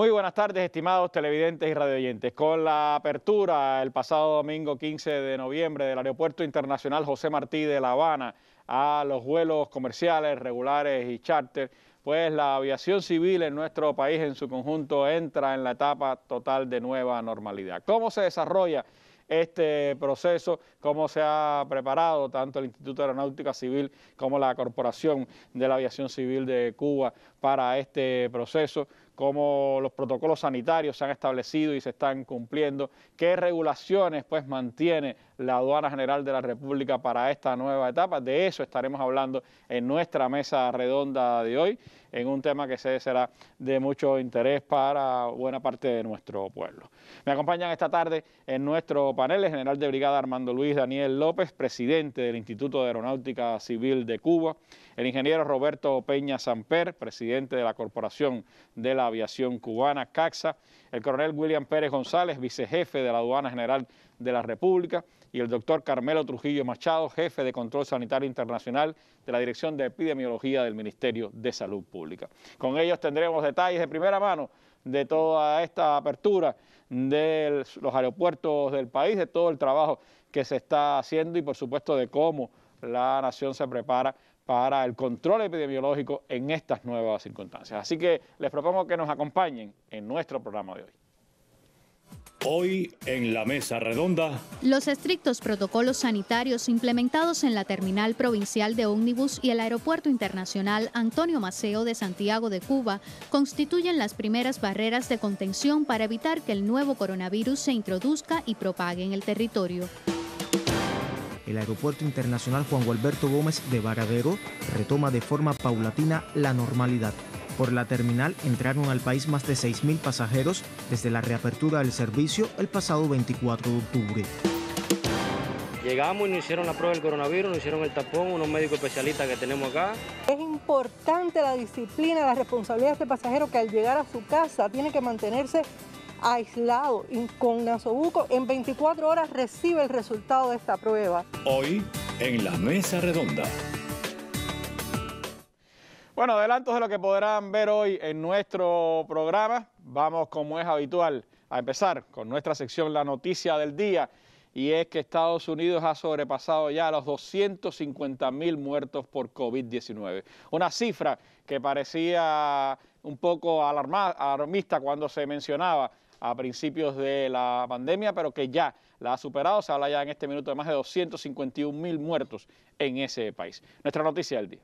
Muy buenas tardes, estimados televidentes y radioyentes. Con la apertura el pasado domingo 15 de noviembre del Aeropuerto Internacional José Martí de La Habana a los vuelos comerciales, regulares y charter, pues la aviación civil en nuestro país en su conjunto entra en la etapa total de nueva normalidad. ¿Cómo se desarrolla? este proceso, cómo se ha preparado tanto el Instituto de Aeronáutica Civil como la Corporación de la Aviación Civil de Cuba para este proceso, cómo los protocolos sanitarios se han establecido y se están cumpliendo, qué regulaciones pues mantiene la aduana general de la República para esta nueva etapa. De eso estaremos hablando en nuestra mesa redonda de hoy, en un tema que será de mucho interés para buena parte de nuestro pueblo. Me acompañan esta tarde en nuestro panel el general de brigada Armando Luis Daniel López, presidente del Instituto de Aeronáutica Civil de Cuba, el ingeniero Roberto Peña Samper, presidente de la Corporación de la Aviación Cubana, CAXA, el coronel William Pérez González, vicejefe de la Aduana General de la República, y el doctor Carmelo Trujillo Machado, jefe de Control Sanitario Internacional de la Dirección de Epidemiología del Ministerio de Salud Pública. Con ellos tendremos detalles de primera mano de toda esta apertura de los aeropuertos del país, de todo el trabajo que se está haciendo y por supuesto de cómo la nación se prepara para el control epidemiológico en estas nuevas circunstancias. Así que les propongo que nos acompañen en nuestro programa de hoy. Hoy en la mesa redonda. Los estrictos protocolos sanitarios implementados en la terminal provincial de ómnibus y el aeropuerto internacional Antonio Maceo de Santiago de Cuba constituyen las primeras barreras de contención para evitar que el nuevo coronavirus se introduzca y propague en el territorio. El Aeropuerto Internacional Juan Gualberto Gómez de Varadero retoma de forma paulatina la normalidad por la terminal entraron al país más de 6.000 pasajeros desde la reapertura del servicio el pasado 24 de octubre. Llegamos y nos hicieron la prueba del coronavirus, nos hicieron el tapón, unos médicos especialistas que tenemos acá. Es importante la disciplina, la responsabilidad de este pasajero que al llegar a su casa tiene que mantenerse aislado y con nasobuco. En 24 horas recibe el resultado de esta prueba. Hoy, en la mesa redonda. Bueno, adelantos de lo que podrán ver hoy en nuestro programa. Vamos, como es habitual, a empezar con nuestra sección La Noticia del Día. Y es que Estados Unidos ha sobrepasado ya los 250 mil muertos por COVID-19. Una cifra que parecía un poco alarmista cuando se mencionaba a principios de la pandemia, pero que ya la ha superado. Se habla ya en este minuto de más de 251 mil muertos en ese país. Nuestra noticia del día.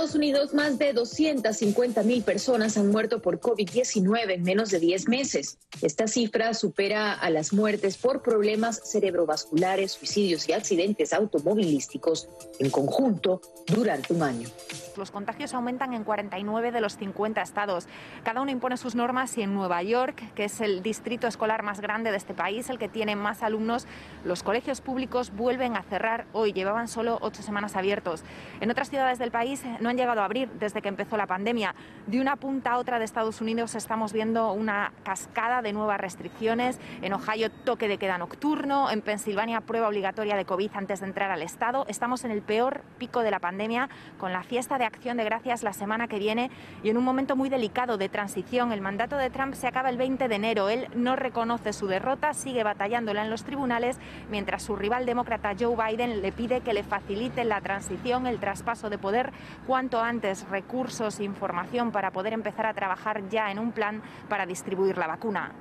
Estados Unidos, más de 250 mil personas han muerto por COVID-19 en menos de 10 meses. Esta cifra supera a las muertes por problemas cerebrovasculares, suicidios y accidentes automovilísticos en conjunto durante un año. Los contagios aumentan en 49 de los 50 estados. Cada uno impone sus normas y en Nueva York, que es el distrito escolar más grande de este país, el que tiene más alumnos, los colegios públicos vuelven a cerrar hoy. Llevaban solo ocho semanas abiertos. En otras ciudades del país no han llegado a abrir desde que empezó la pandemia. De una punta a otra de Estados Unidos estamos viendo una cascada de nuevas restricciones. En Ohio, toque de queda nocturno. En Pensilvania, prueba obligatoria de COVID antes de entrar al Estado. Estamos en el peor pico de la pandemia con la fiesta de de acción de gracias la semana que viene y en un momento muy delicado de transición. El mandato de Trump se acaba el 20 de enero. Él no reconoce su derrota, sigue batallándola en los tribunales, mientras su rival demócrata Joe Biden le pide que le facilite la transición, el traspaso de poder cuanto antes, recursos, e información para poder empezar a trabajar ya en un plan para distribuir la vacuna.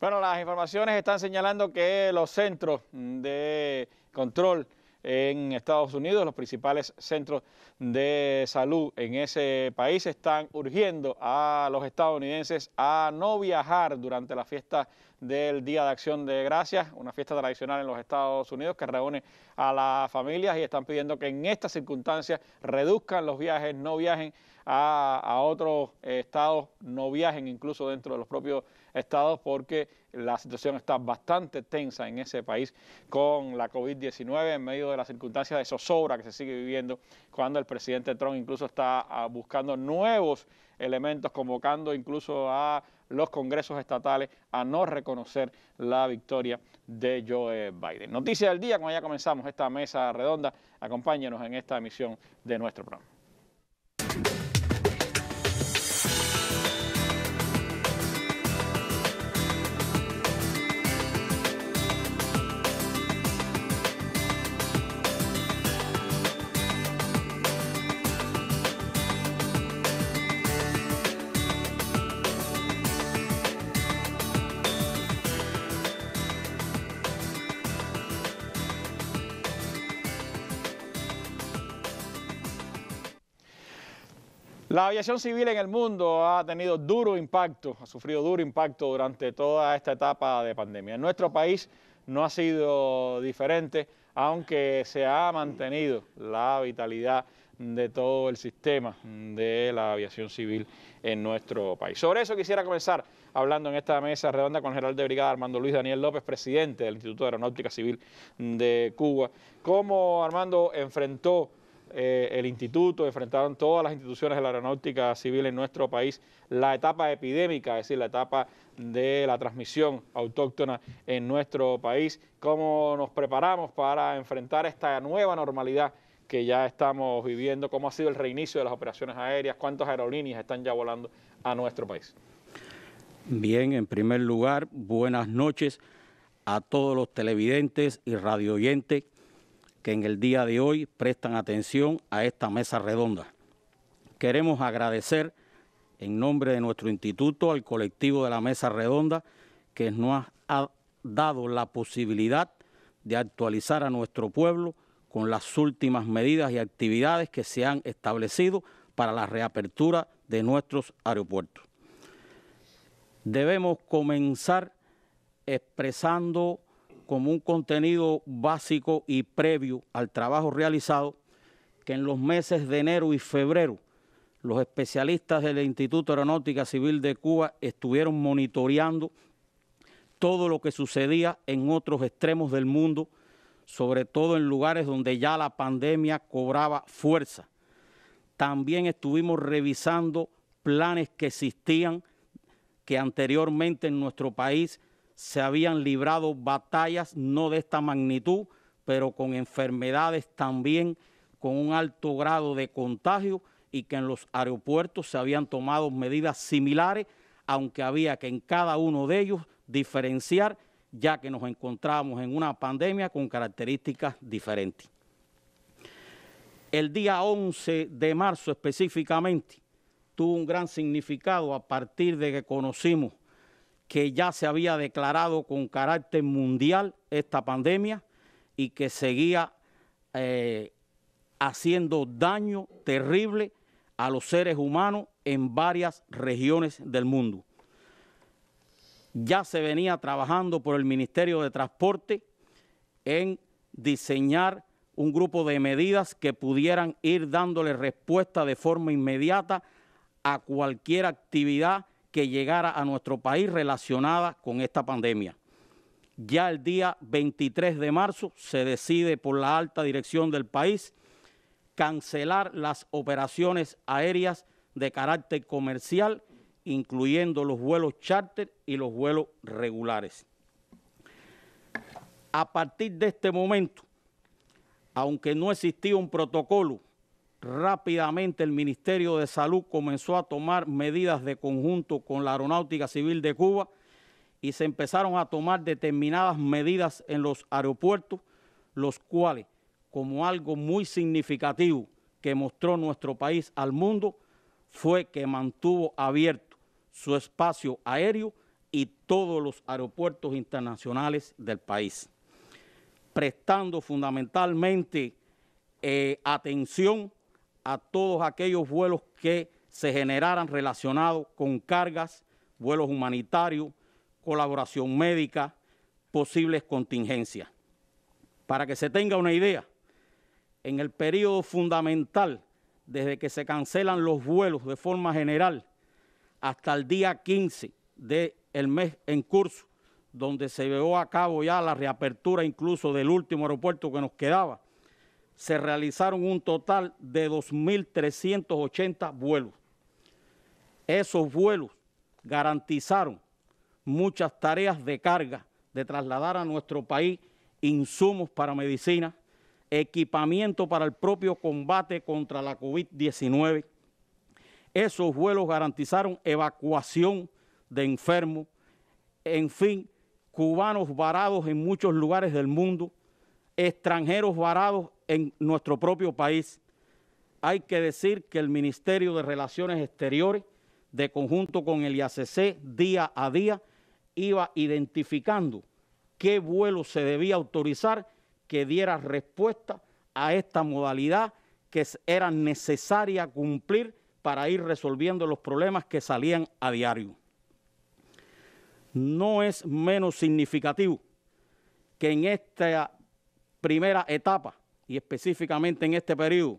Bueno, las informaciones están señalando que los centros de control en Estados Unidos. Los principales centros de salud en ese país están urgiendo a los estadounidenses a no viajar durante la fiesta del Día de Acción de Gracias, una fiesta tradicional en los Estados Unidos que reúne a las familias y están pidiendo que en estas circunstancias reduzcan los viajes, no viajen a, a otros estados, no viajen incluso dentro de los propios estados porque la situación está bastante tensa en ese país con la COVID-19 en medio de las circunstancias de zozobra que se sigue viviendo cuando el presidente Trump incluso está ah, buscando nuevos elementos, convocando incluso a los congresos estatales a no reconocer la victoria de Joe Biden. Noticia del día, cuando ya comenzamos esta mesa redonda, acompáñenos en esta emisión de nuestro programa. La aviación civil en el mundo ha tenido duro impacto, ha sufrido duro impacto durante toda esta etapa de pandemia. En nuestro país no ha sido diferente, aunque se ha mantenido la vitalidad de todo el sistema de la aviación civil en nuestro país. Sobre eso quisiera comenzar hablando en esta mesa redonda con el general de brigada Armando Luis Daniel López, presidente del Instituto de Aeronáutica Civil de Cuba. ¿Cómo Armando enfrentó eh, el instituto, enfrentaron todas las instituciones de la aeronáutica civil en nuestro país la etapa epidémica, es decir, la etapa de la transmisión autóctona en nuestro país, cómo nos preparamos para enfrentar esta nueva normalidad que ya estamos viviendo, cómo ha sido el reinicio de las operaciones aéreas, cuántas aerolíneas están ya volando a nuestro país. Bien, en primer lugar, buenas noches a todos los televidentes y radioyentes que en el día de hoy prestan atención a esta mesa redonda. Queremos agradecer en nombre de nuestro instituto al colectivo de la mesa redonda que nos ha dado la posibilidad de actualizar a nuestro pueblo con las últimas medidas y actividades que se han establecido para la reapertura de nuestros aeropuertos. Debemos comenzar expresando como un contenido básico y previo al trabajo realizado que en los meses de enero y febrero los especialistas del Instituto Aeronáutica Civil de Cuba estuvieron monitoreando todo lo que sucedía en otros extremos del mundo, sobre todo en lugares donde ya la pandemia cobraba fuerza. También estuvimos revisando planes que existían que anteriormente en nuestro país se habían librado batallas no de esta magnitud, pero con enfermedades también, con un alto grado de contagio y que en los aeropuertos se habían tomado medidas similares, aunque había que en cada uno de ellos diferenciar, ya que nos encontrábamos en una pandemia con características diferentes. El día 11 de marzo específicamente tuvo un gran significado a partir de que conocimos que ya se había declarado con carácter mundial esta pandemia y que seguía eh, haciendo daño terrible a los seres humanos en varias regiones del mundo. Ya se venía trabajando por el Ministerio de Transporte en diseñar un grupo de medidas que pudieran ir dándole respuesta de forma inmediata a cualquier actividad que llegara a nuestro país relacionada con esta pandemia. Ya el día 23 de marzo se decide por la alta dirección del país cancelar las operaciones aéreas de carácter comercial, incluyendo los vuelos charter y los vuelos regulares. A partir de este momento, aunque no existía un protocolo Rápidamente el Ministerio de Salud comenzó a tomar medidas de conjunto con la Aeronáutica Civil de Cuba y se empezaron a tomar determinadas medidas en los aeropuertos, los cuales, como algo muy significativo que mostró nuestro país al mundo, fue que mantuvo abierto su espacio aéreo y todos los aeropuertos internacionales del país, prestando fundamentalmente eh, atención a todos aquellos vuelos que se generaran relacionados con cargas, vuelos humanitarios, colaboración médica, posibles contingencias. Para que se tenga una idea, en el periodo fundamental, desde que se cancelan los vuelos de forma general hasta el día 15 del mes en curso, donde se llevó a cabo ya la reapertura incluso del último aeropuerto que nos quedaba, se realizaron un total de 2.380 vuelos. Esos vuelos garantizaron muchas tareas de carga, de trasladar a nuestro país insumos para medicina, equipamiento para el propio combate contra la COVID-19. Esos vuelos garantizaron evacuación de enfermos, en fin, cubanos varados en muchos lugares del mundo, extranjeros varados en nuestro propio país. Hay que decir que el Ministerio de Relaciones Exteriores, de conjunto con el IACC, día a día, iba identificando qué vuelo se debía autorizar que diera respuesta a esta modalidad que era necesaria cumplir para ir resolviendo los problemas que salían a diario. No es menos significativo que en esta primera etapa y específicamente en este periodo,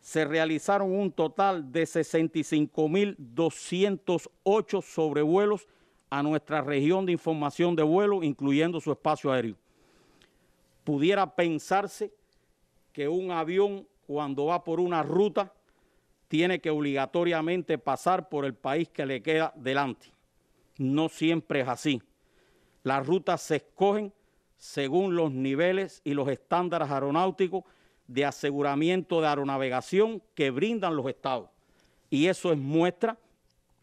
se realizaron un total de 65.208 sobrevuelos a nuestra región de información de vuelo, incluyendo su espacio aéreo. Pudiera pensarse que un avión cuando va por una ruta tiene que obligatoriamente pasar por el país que le queda delante. No siempre es así. Las rutas se escogen según los niveles y los estándares aeronáuticos de aseguramiento de aeronavegación que brindan los estados. Y eso es muestra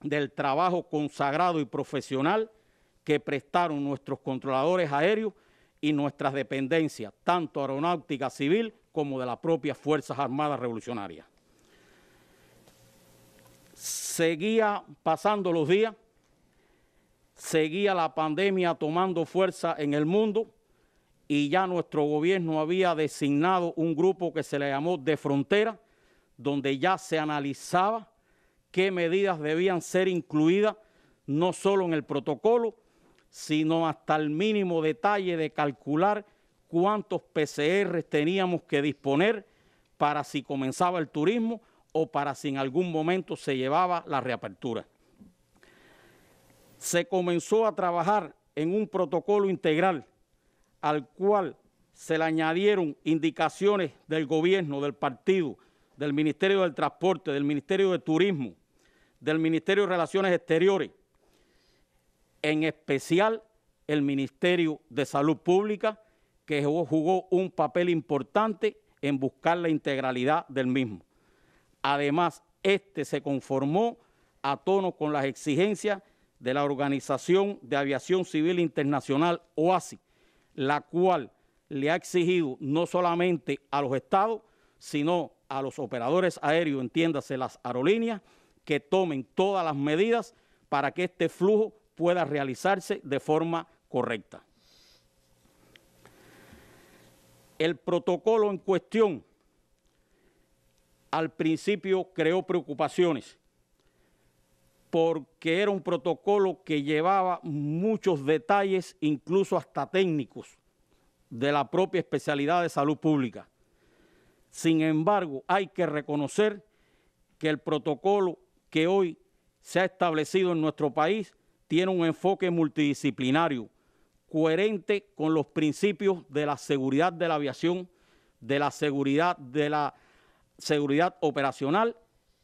del trabajo consagrado y profesional que prestaron nuestros controladores aéreos y nuestras dependencias, tanto aeronáutica civil como de las propias Fuerzas Armadas Revolucionarias. Seguía pasando los días, seguía la pandemia tomando fuerza en el mundo y ya nuestro gobierno había designado un grupo que se le llamó de frontera, donde ya se analizaba qué medidas debían ser incluidas, no solo en el protocolo, sino hasta el mínimo detalle de calcular cuántos PCR teníamos que disponer para si comenzaba el turismo o para si en algún momento se llevaba la reapertura. Se comenzó a trabajar en un protocolo integral al cual se le añadieron indicaciones del gobierno, del partido, del Ministerio del Transporte, del Ministerio de Turismo, del Ministerio de Relaciones Exteriores, en especial el Ministerio de Salud Pública, que jugó un papel importante en buscar la integralidad del mismo. Además, este se conformó a tono con las exigencias de la Organización de Aviación Civil Internacional, OASI, la cual le ha exigido no solamente a los estados, sino a los operadores aéreos, entiéndase las aerolíneas, que tomen todas las medidas para que este flujo pueda realizarse de forma correcta. El protocolo en cuestión al principio creó preocupaciones porque era un protocolo que llevaba muchos detalles, incluso hasta técnicos, de la propia especialidad de salud pública. Sin embargo, hay que reconocer que el protocolo que hoy se ha establecido en nuestro país tiene un enfoque multidisciplinario, coherente con los principios de la seguridad de la aviación, de la seguridad de la seguridad operacional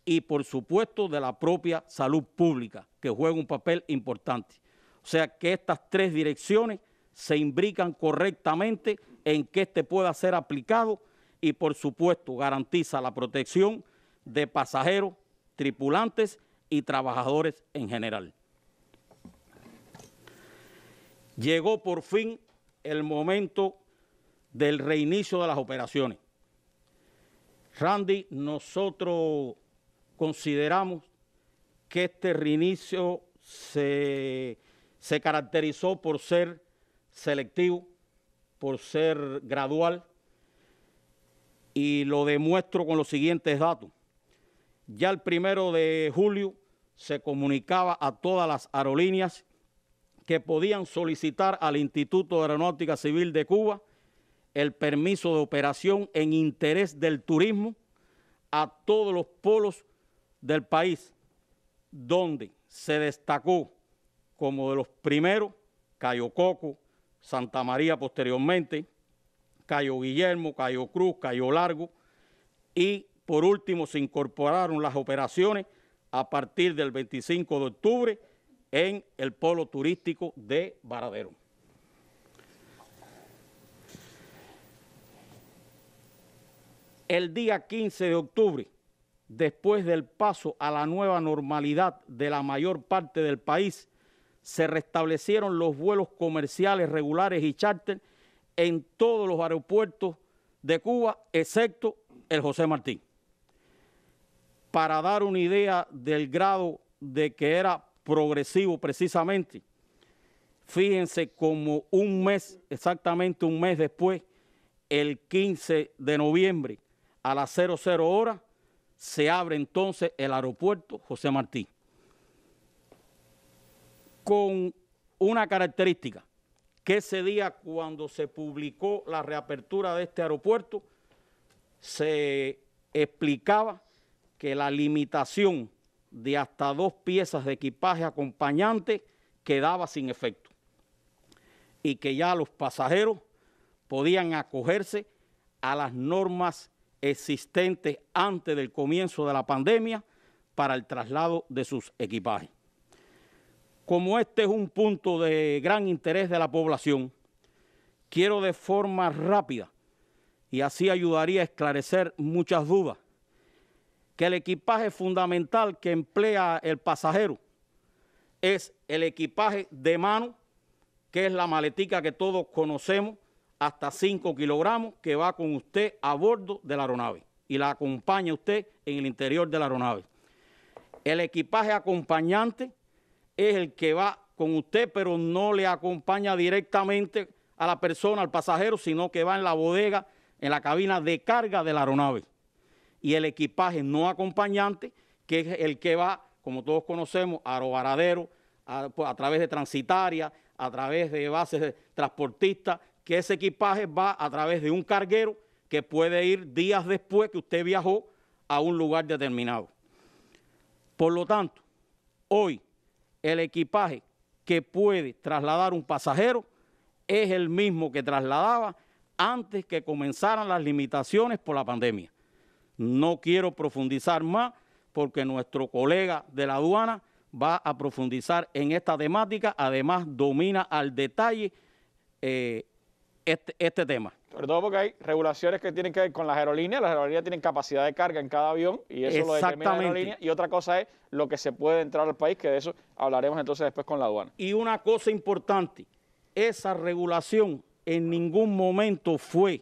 y por supuesto de la propia salud pública, que juega un papel importante. O sea que estas tres direcciones se imbrican correctamente en que este pueda ser aplicado y por supuesto garantiza la protección de pasajeros, tripulantes y trabajadores en general. Llegó por fin el momento del reinicio de las operaciones. Randy, nosotros consideramos que este reinicio se, caracterizó por ser selectivo, por ser gradual, y lo demuestro con los siguientes datos. Ya el primero de julio se comunicaba a todas las aerolíneas que podían solicitar al Instituto de Aeronáutica Civil de Cuba el permiso de operación en interés del turismo a todos los polos del país, donde se destacó como de los primeros, Cayo Coco, Santa María posteriormente, Cayo Guillermo, Cayo Cruz, Cayo Largo, y por último se incorporaron las operaciones a partir del 25 de octubre en el polo turístico de Varadero. El día 15 de octubre después del paso a la nueva normalidad de la mayor parte del país, se restablecieron los vuelos comerciales regulares y charter en todos los aeropuertos de Cuba, excepto el José Martín. Para dar una idea del grado de que era progresivo precisamente, fíjense como un mes, exactamente un mes después, el 15 de noviembre a las 00 horas, se abre entonces el aeropuerto José Martí. Con una característica, que ese día cuando se publicó la reapertura de este aeropuerto, se explicaba que la limitación de hasta dos piezas de equipaje acompañante quedaba sin efecto y que ya los pasajeros podían acogerse a las normas existentes antes del comienzo de la pandemia para el traslado de sus equipajes. Como este es un punto de gran interés de la población, quiero de forma rápida, y así ayudaría a esclarecer muchas dudas, que el equipaje fundamental que emplea el pasajero es el equipaje de mano, que es la maletica que todos conocemos, hasta 5 kilogramos que va con usted a bordo de la aeronave y la acompaña usted en el interior de la aeronave. El equipaje acompañante es el que va con usted, pero no le acompaña directamente a la persona, al pasajero, sino que va en la bodega, en la cabina de carga de la aeronave. Y el equipaje no acompañante, que es el que va, como todos conocemos, a robaradero, pues, a, a través de transitaria, a través de bases transportistas, que ese equipaje va a través de un carguero que puede ir días después que usted viajó a un lugar determinado. Por lo tanto, hoy el equipaje que puede trasladar un pasajero es el mismo que trasladaba antes que comenzaran las limitaciones por la pandemia. No quiero profundizar más porque nuestro colega de la aduana va a profundizar en esta temática, además domina al detalle eh, este, este, tema. Sobre porque hay regulaciones que tienen que ver con las aerolíneas. Las aerolíneas tienen capacidad de carga en cada avión y eso lo determina la aerolínea. Y otra cosa es lo que se puede entrar al país, que de eso hablaremos entonces después con la aduana. Y una cosa importante, esa regulación en ningún momento fue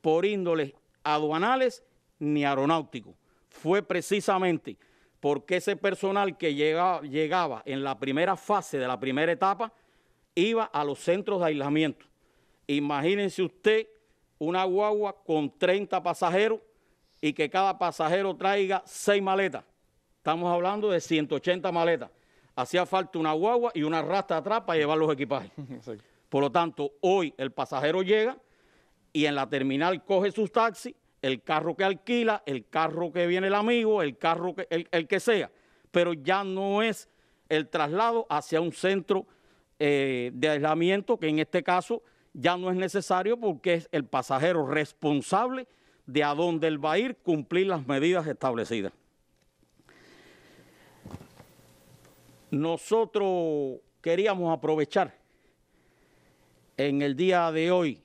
por índoles aduanales ni aeronáuticos. Fue precisamente porque ese personal que llegaba en la primera fase de la primera etapa iba a los centros de aislamiento Imagínense usted una guagua con 30 pasajeros y que cada pasajero traiga 6 maletas. Estamos hablando de 180 maletas. Hacía falta una guagua y una rasta atrás para llevar los equipajes. Por lo tanto, hoy el pasajero llega y en la terminal coge sus taxis, el carro que alquila, el carro que viene el amigo, el carro el, que sea. Pero ya no es el traslado hacia un centro eh, de aislamiento, que en este caso ya no es necesario porque es el pasajero responsable de a dónde él va a ir cumplir las medidas establecidas. Nosotros queríamos aprovechar en el día de hoy,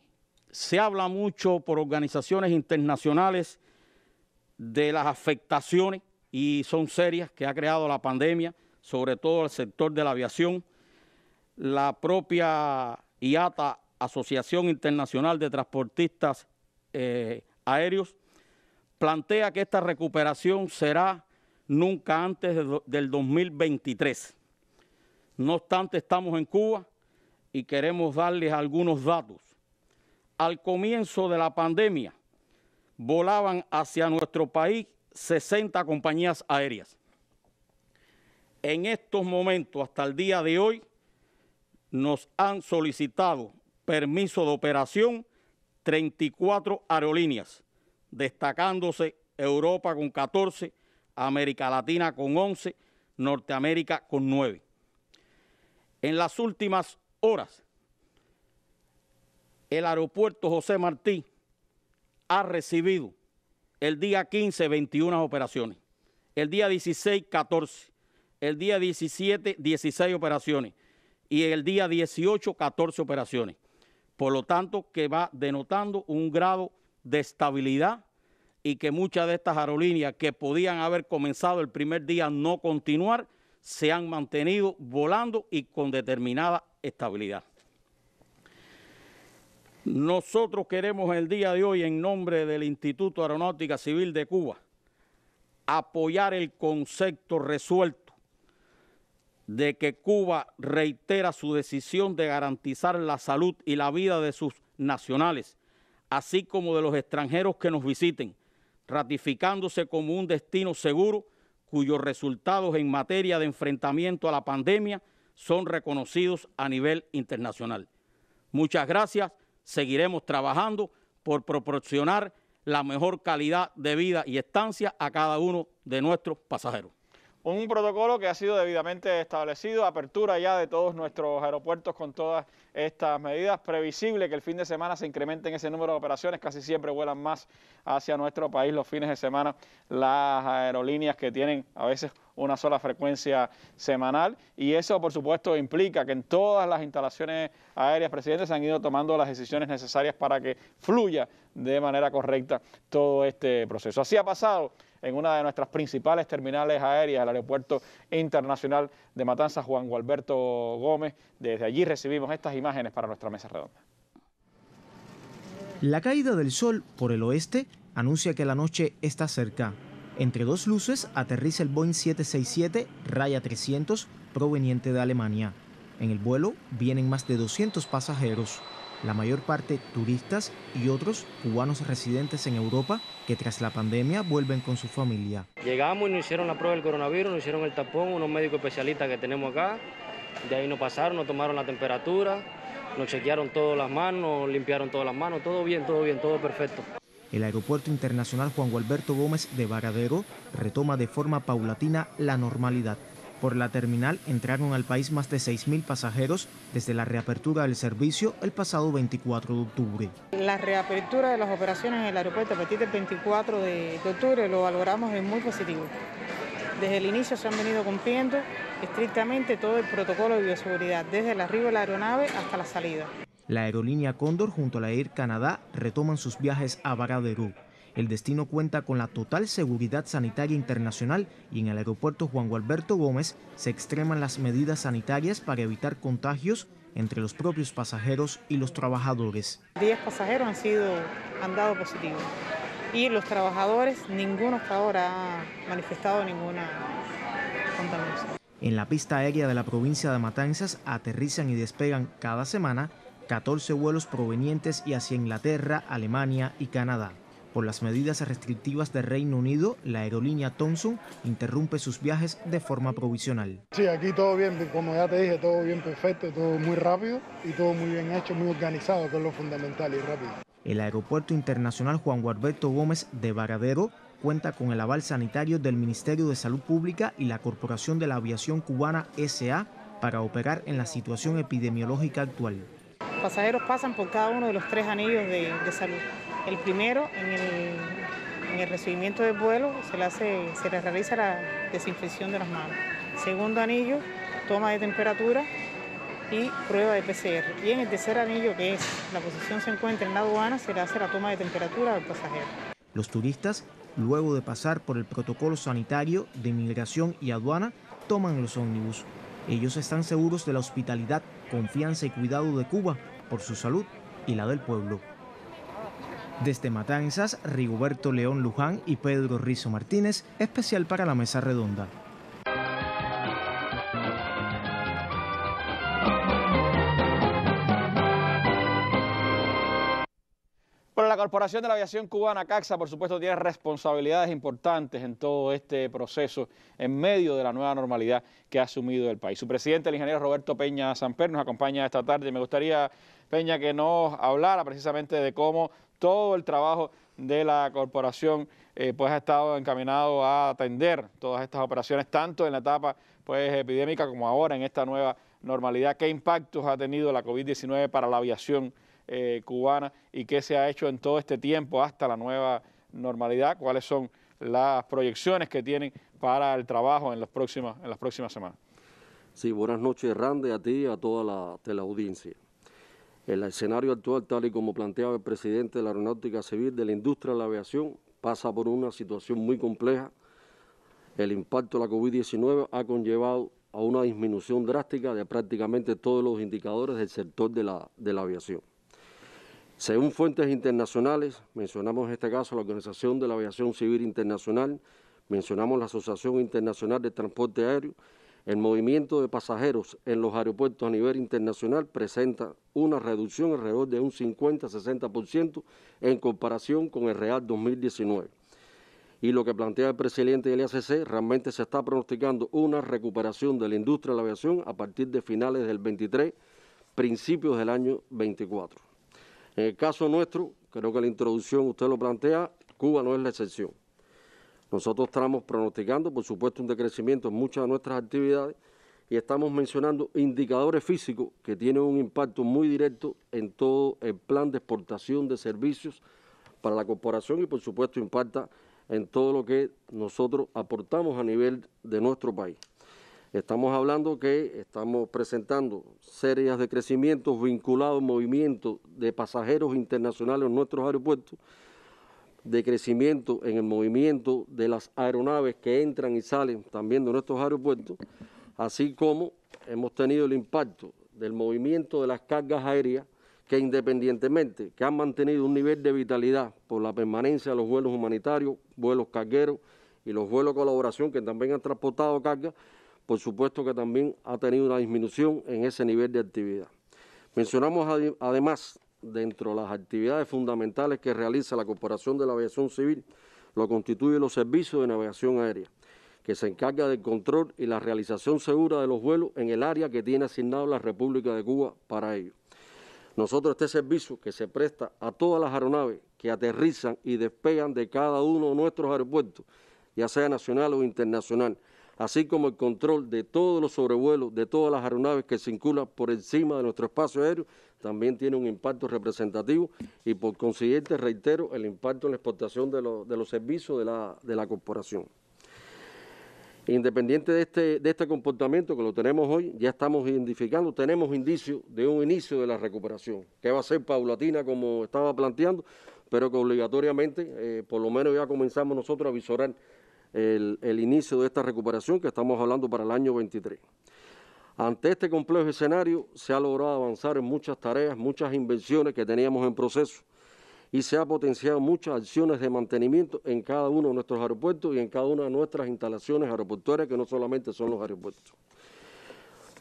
se habla mucho por organizaciones internacionales de las afectaciones y son serias que ha creado la pandemia, sobre todo el sector de la aviación. La propia IATA Asociación Internacional de Transportistas eh, Aéreos, plantea que esta recuperación será nunca antes del 2023. No obstante, estamos en Cuba y queremos darles algunos datos. Al comienzo de la pandemia, volaban hacia nuestro país 60 compañías aéreas. En estos momentos, hasta el día de hoy, nos han solicitado permiso de operación 34 aerolíneas, destacándose Europa con 14, América Latina con 11, Norteamérica con 9. En las últimas horas, el aeropuerto José Martí ha recibido el día 15 21 operaciones, el día 16 14, el día 17 16 operaciones y el día 18 14 operaciones. Por lo tanto, que va denotando un grado de estabilidad y que muchas de estas aerolíneas que podían haber comenzado el primer día no continuar, se han mantenido volando y con determinada estabilidad. Nosotros queremos el día de hoy, en nombre del Instituto Aeronáutica Civil de Cuba, apoyar el concepto resuelto de que Cuba reitera su decisión de garantizar la salud y la vida de sus nacionales, así como de los extranjeros que nos visiten, ratificándose como un destino seguro cuyos resultados en materia de enfrentamiento a la pandemia son reconocidos a nivel internacional. Muchas gracias, seguiremos trabajando por proporcionar la mejor calidad de vida y estancia a cada uno de nuestros pasajeros un protocolo que ha sido debidamente establecido, apertura ya de todos nuestros aeropuertos con todas estas medidas, previsible que el fin de semana se incrementen ese número de operaciones, casi siempre vuelan más hacia nuestro país los fines de semana las aerolíneas que tienen a veces una sola frecuencia semanal y eso por supuesto implica que en todas las instalaciones aéreas, presidente, se han ido tomando las decisiones necesarias para que fluya de manera correcta todo este proceso. Así ha pasado en una de nuestras principales terminales aéreas, el Aeropuerto Internacional de Matanzas, Juan Gualberto Gómez. Desde allí recibimos estas imágenes para nuestra mesa redonda. La caída del sol por el oeste anuncia que la noche está cerca. Entre dos luces aterriza el Boeing 767 Raya 300 proveniente de Alemania. En el vuelo vienen más de 200 pasajeros la mayor parte turistas y otros cubanos residentes en Europa que tras la pandemia vuelven con su familia. Llegamos y nos hicieron la prueba del coronavirus, nos hicieron el tapón, unos médicos especialistas que tenemos acá, de ahí no pasaron, nos tomaron la temperatura, nos chequearon todas las manos, nos limpiaron todas las manos, todo bien, todo bien, todo perfecto. El Aeropuerto Internacional Juan Gualberto Gómez de Varadero retoma de forma paulatina la normalidad por la terminal entraron al país más de 6.000 pasajeros desde la reapertura del servicio el pasado 24 de octubre. La reapertura de las operaciones en el aeropuerto a partir del 24 de, octubre lo valoramos en muy positivo. Desde el inicio se han venido cumpliendo estrictamente todo el protocolo de bioseguridad, desde el arribo de la aeronave hasta la salida. La aerolínea Cóndor junto a la Air Canadá retoman sus viajes a Varadero. El destino cuenta con la total seguridad sanitaria internacional y en el aeropuerto Juan Gualberto Gómez se extreman las medidas sanitarias para evitar contagios entre los propios pasajeros y los trabajadores. 10 pasajeros han sido han dado positivos y los trabajadores ninguno hasta ahora ha manifestado ninguna contaminación. En la pista aérea de la provincia de Matanzas aterrizan y despegan cada semana 14 vuelos provenientes y hacia Inglaterra, Alemania y Canadá. Por las medidas restrictivas del Reino Unido, la aerolínea Thomson interrumpe sus viajes de forma provisional. Sí, aquí todo bien, como ya te dije, todo bien perfecto, todo muy rápido y todo muy bien hecho, muy organizado, que es lo fundamental y rápido. El Aeropuerto Internacional Juan Gualberto Gómez de Varadero cuenta con el aval sanitario del Ministerio de Salud Pública y la Corporación de la Aviación Cubana SA para operar en la situación epidemiológica actual. Pasajeros pasan por cada uno de los tres anillos de salud. El primero, en el, recibimiento del vuelo, se le, hace, se realiza la desinfección de las manos. Segundo anillo, toma de temperatura y prueba de PCR. Y en el tercer anillo, que es la posición se encuentra en la aduana, se le hace la toma de temperatura al pasajero. Los turistas, luego de pasar por el protocolo sanitario de migración y aduana, toman los ómnibus. Ellos están seguros de la hospitalidad, confianza y cuidado de Cuba por su salud y la del pueblo. Desde Matanzas, Rigoberto León Luján y Pedro Rizo Martínez, especial para la mesa redonda. Bueno, la Corporación de la Aviación Cubana, CAXA, por supuesto, tiene responsabilidades importantes en todo este proceso en medio de la nueva normalidad que ha asumido el país. Su presidente, el ingeniero Roberto Peña Samper, nos acompaña esta tarde. Me gustaría, Peña, que nos hablara precisamente de cómo todo el trabajo de la corporación eh, pues ha estado encaminado a atender todas estas operaciones, tanto en la etapa pues, epidémica como ahora en esta nueva normalidad. ¿Qué impactos ha tenido la COVID-19 para la aviación eh, cubana y qué se ha hecho en todo este tiempo hasta la nueva normalidad? ¿Cuáles son las proyecciones que tienen para el trabajo en, las próximas en las próximas semanas? Sí, buenas noches, Rande, a ti y a toda la teleaudiencia. El escenario actual, tal y como planteaba el presidente de la Aeronáutica Civil de la Industria de la Aviación, pasa por una situación muy compleja. El impacto de la COVID-19 ha conllevado a una disminución drástica de prácticamente todos los indicadores del sector de la, aviación. Según fuentes internacionales, mencionamos en este caso la Organización de la Aviación Civil Internacional, mencionamos la Asociación Internacional de Transporte Aéreo, el movimiento de pasajeros en los aeropuertos a nivel internacional presenta una reducción alrededor de un 50-60% en comparación con el real 2019. Y lo que plantea el presidente del IACC, realmente se está pronosticando una recuperación de la industria de la aviación a partir de finales del 23, principios del año 24. En el caso nuestro, creo que la introducción usted lo plantea, Cuba no es la excepción. Nosotros estamos pronosticando, por supuesto, un decrecimiento en muchas de nuestras actividades y estamos mencionando indicadores físicos que tienen un impacto muy directo en todo el plan de exportación de servicios para la corporación y, por supuesto, impacta en todo lo que nosotros aportamos a nivel de nuestro país. Estamos hablando que estamos presentando series de crecimientos vinculados al movimiento de pasajeros internacionales en nuestros aeropuertos de crecimiento en el movimiento de las aeronaves que entran y salen también de nuestros aeropuertos, así como hemos tenido el impacto del movimiento de las cargas aéreas que independientemente que han mantenido un nivel de vitalidad por la permanencia de los vuelos humanitarios, vuelos cargueros y los vuelos de colaboración que también han transportado carga, por supuesto que también ha tenido una disminución en ese nivel de actividad. Mencionamos además dentro de las actividades fundamentales que realiza la Corporación de la Aviación Civil, lo constituyen los servicios de navegación aérea, que se encarga del control y la realización segura de los vuelos en el área que tiene asignado la República de Cuba para ello. Nosotros este servicio que se presta a todas las aeronaves que aterrizan y despegan de cada uno de nuestros aeropuertos, ya sea nacional o internacional, así como el control de todos los sobrevuelos de todas las aeronaves que circulan por encima de nuestro espacio aéreo, también tiene un impacto representativo y por consiguiente, reitero, el impacto en la exportación de, los servicios de la, de la corporación. Independiente de este, de este comportamiento que lo tenemos hoy, ya estamos identificando, tenemos indicios de un inicio de la recuperación, que va a ser paulatina como estaba planteando, pero que obligatoriamente, eh, por lo menos ya comenzamos nosotros a visorar el, inicio de esta recuperación que estamos hablando para el año 23. Ante este complejo escenario se ha logrado avanzar en muchas tareas, muchas inversiones que teníamos en proceso y se ha potenciado muchas acciones de mantenimiento en cada uno de nuestros aeropuertos y en cada una de nuestras instalaciones aeroportuarias, que no solamente son los aeropuertos.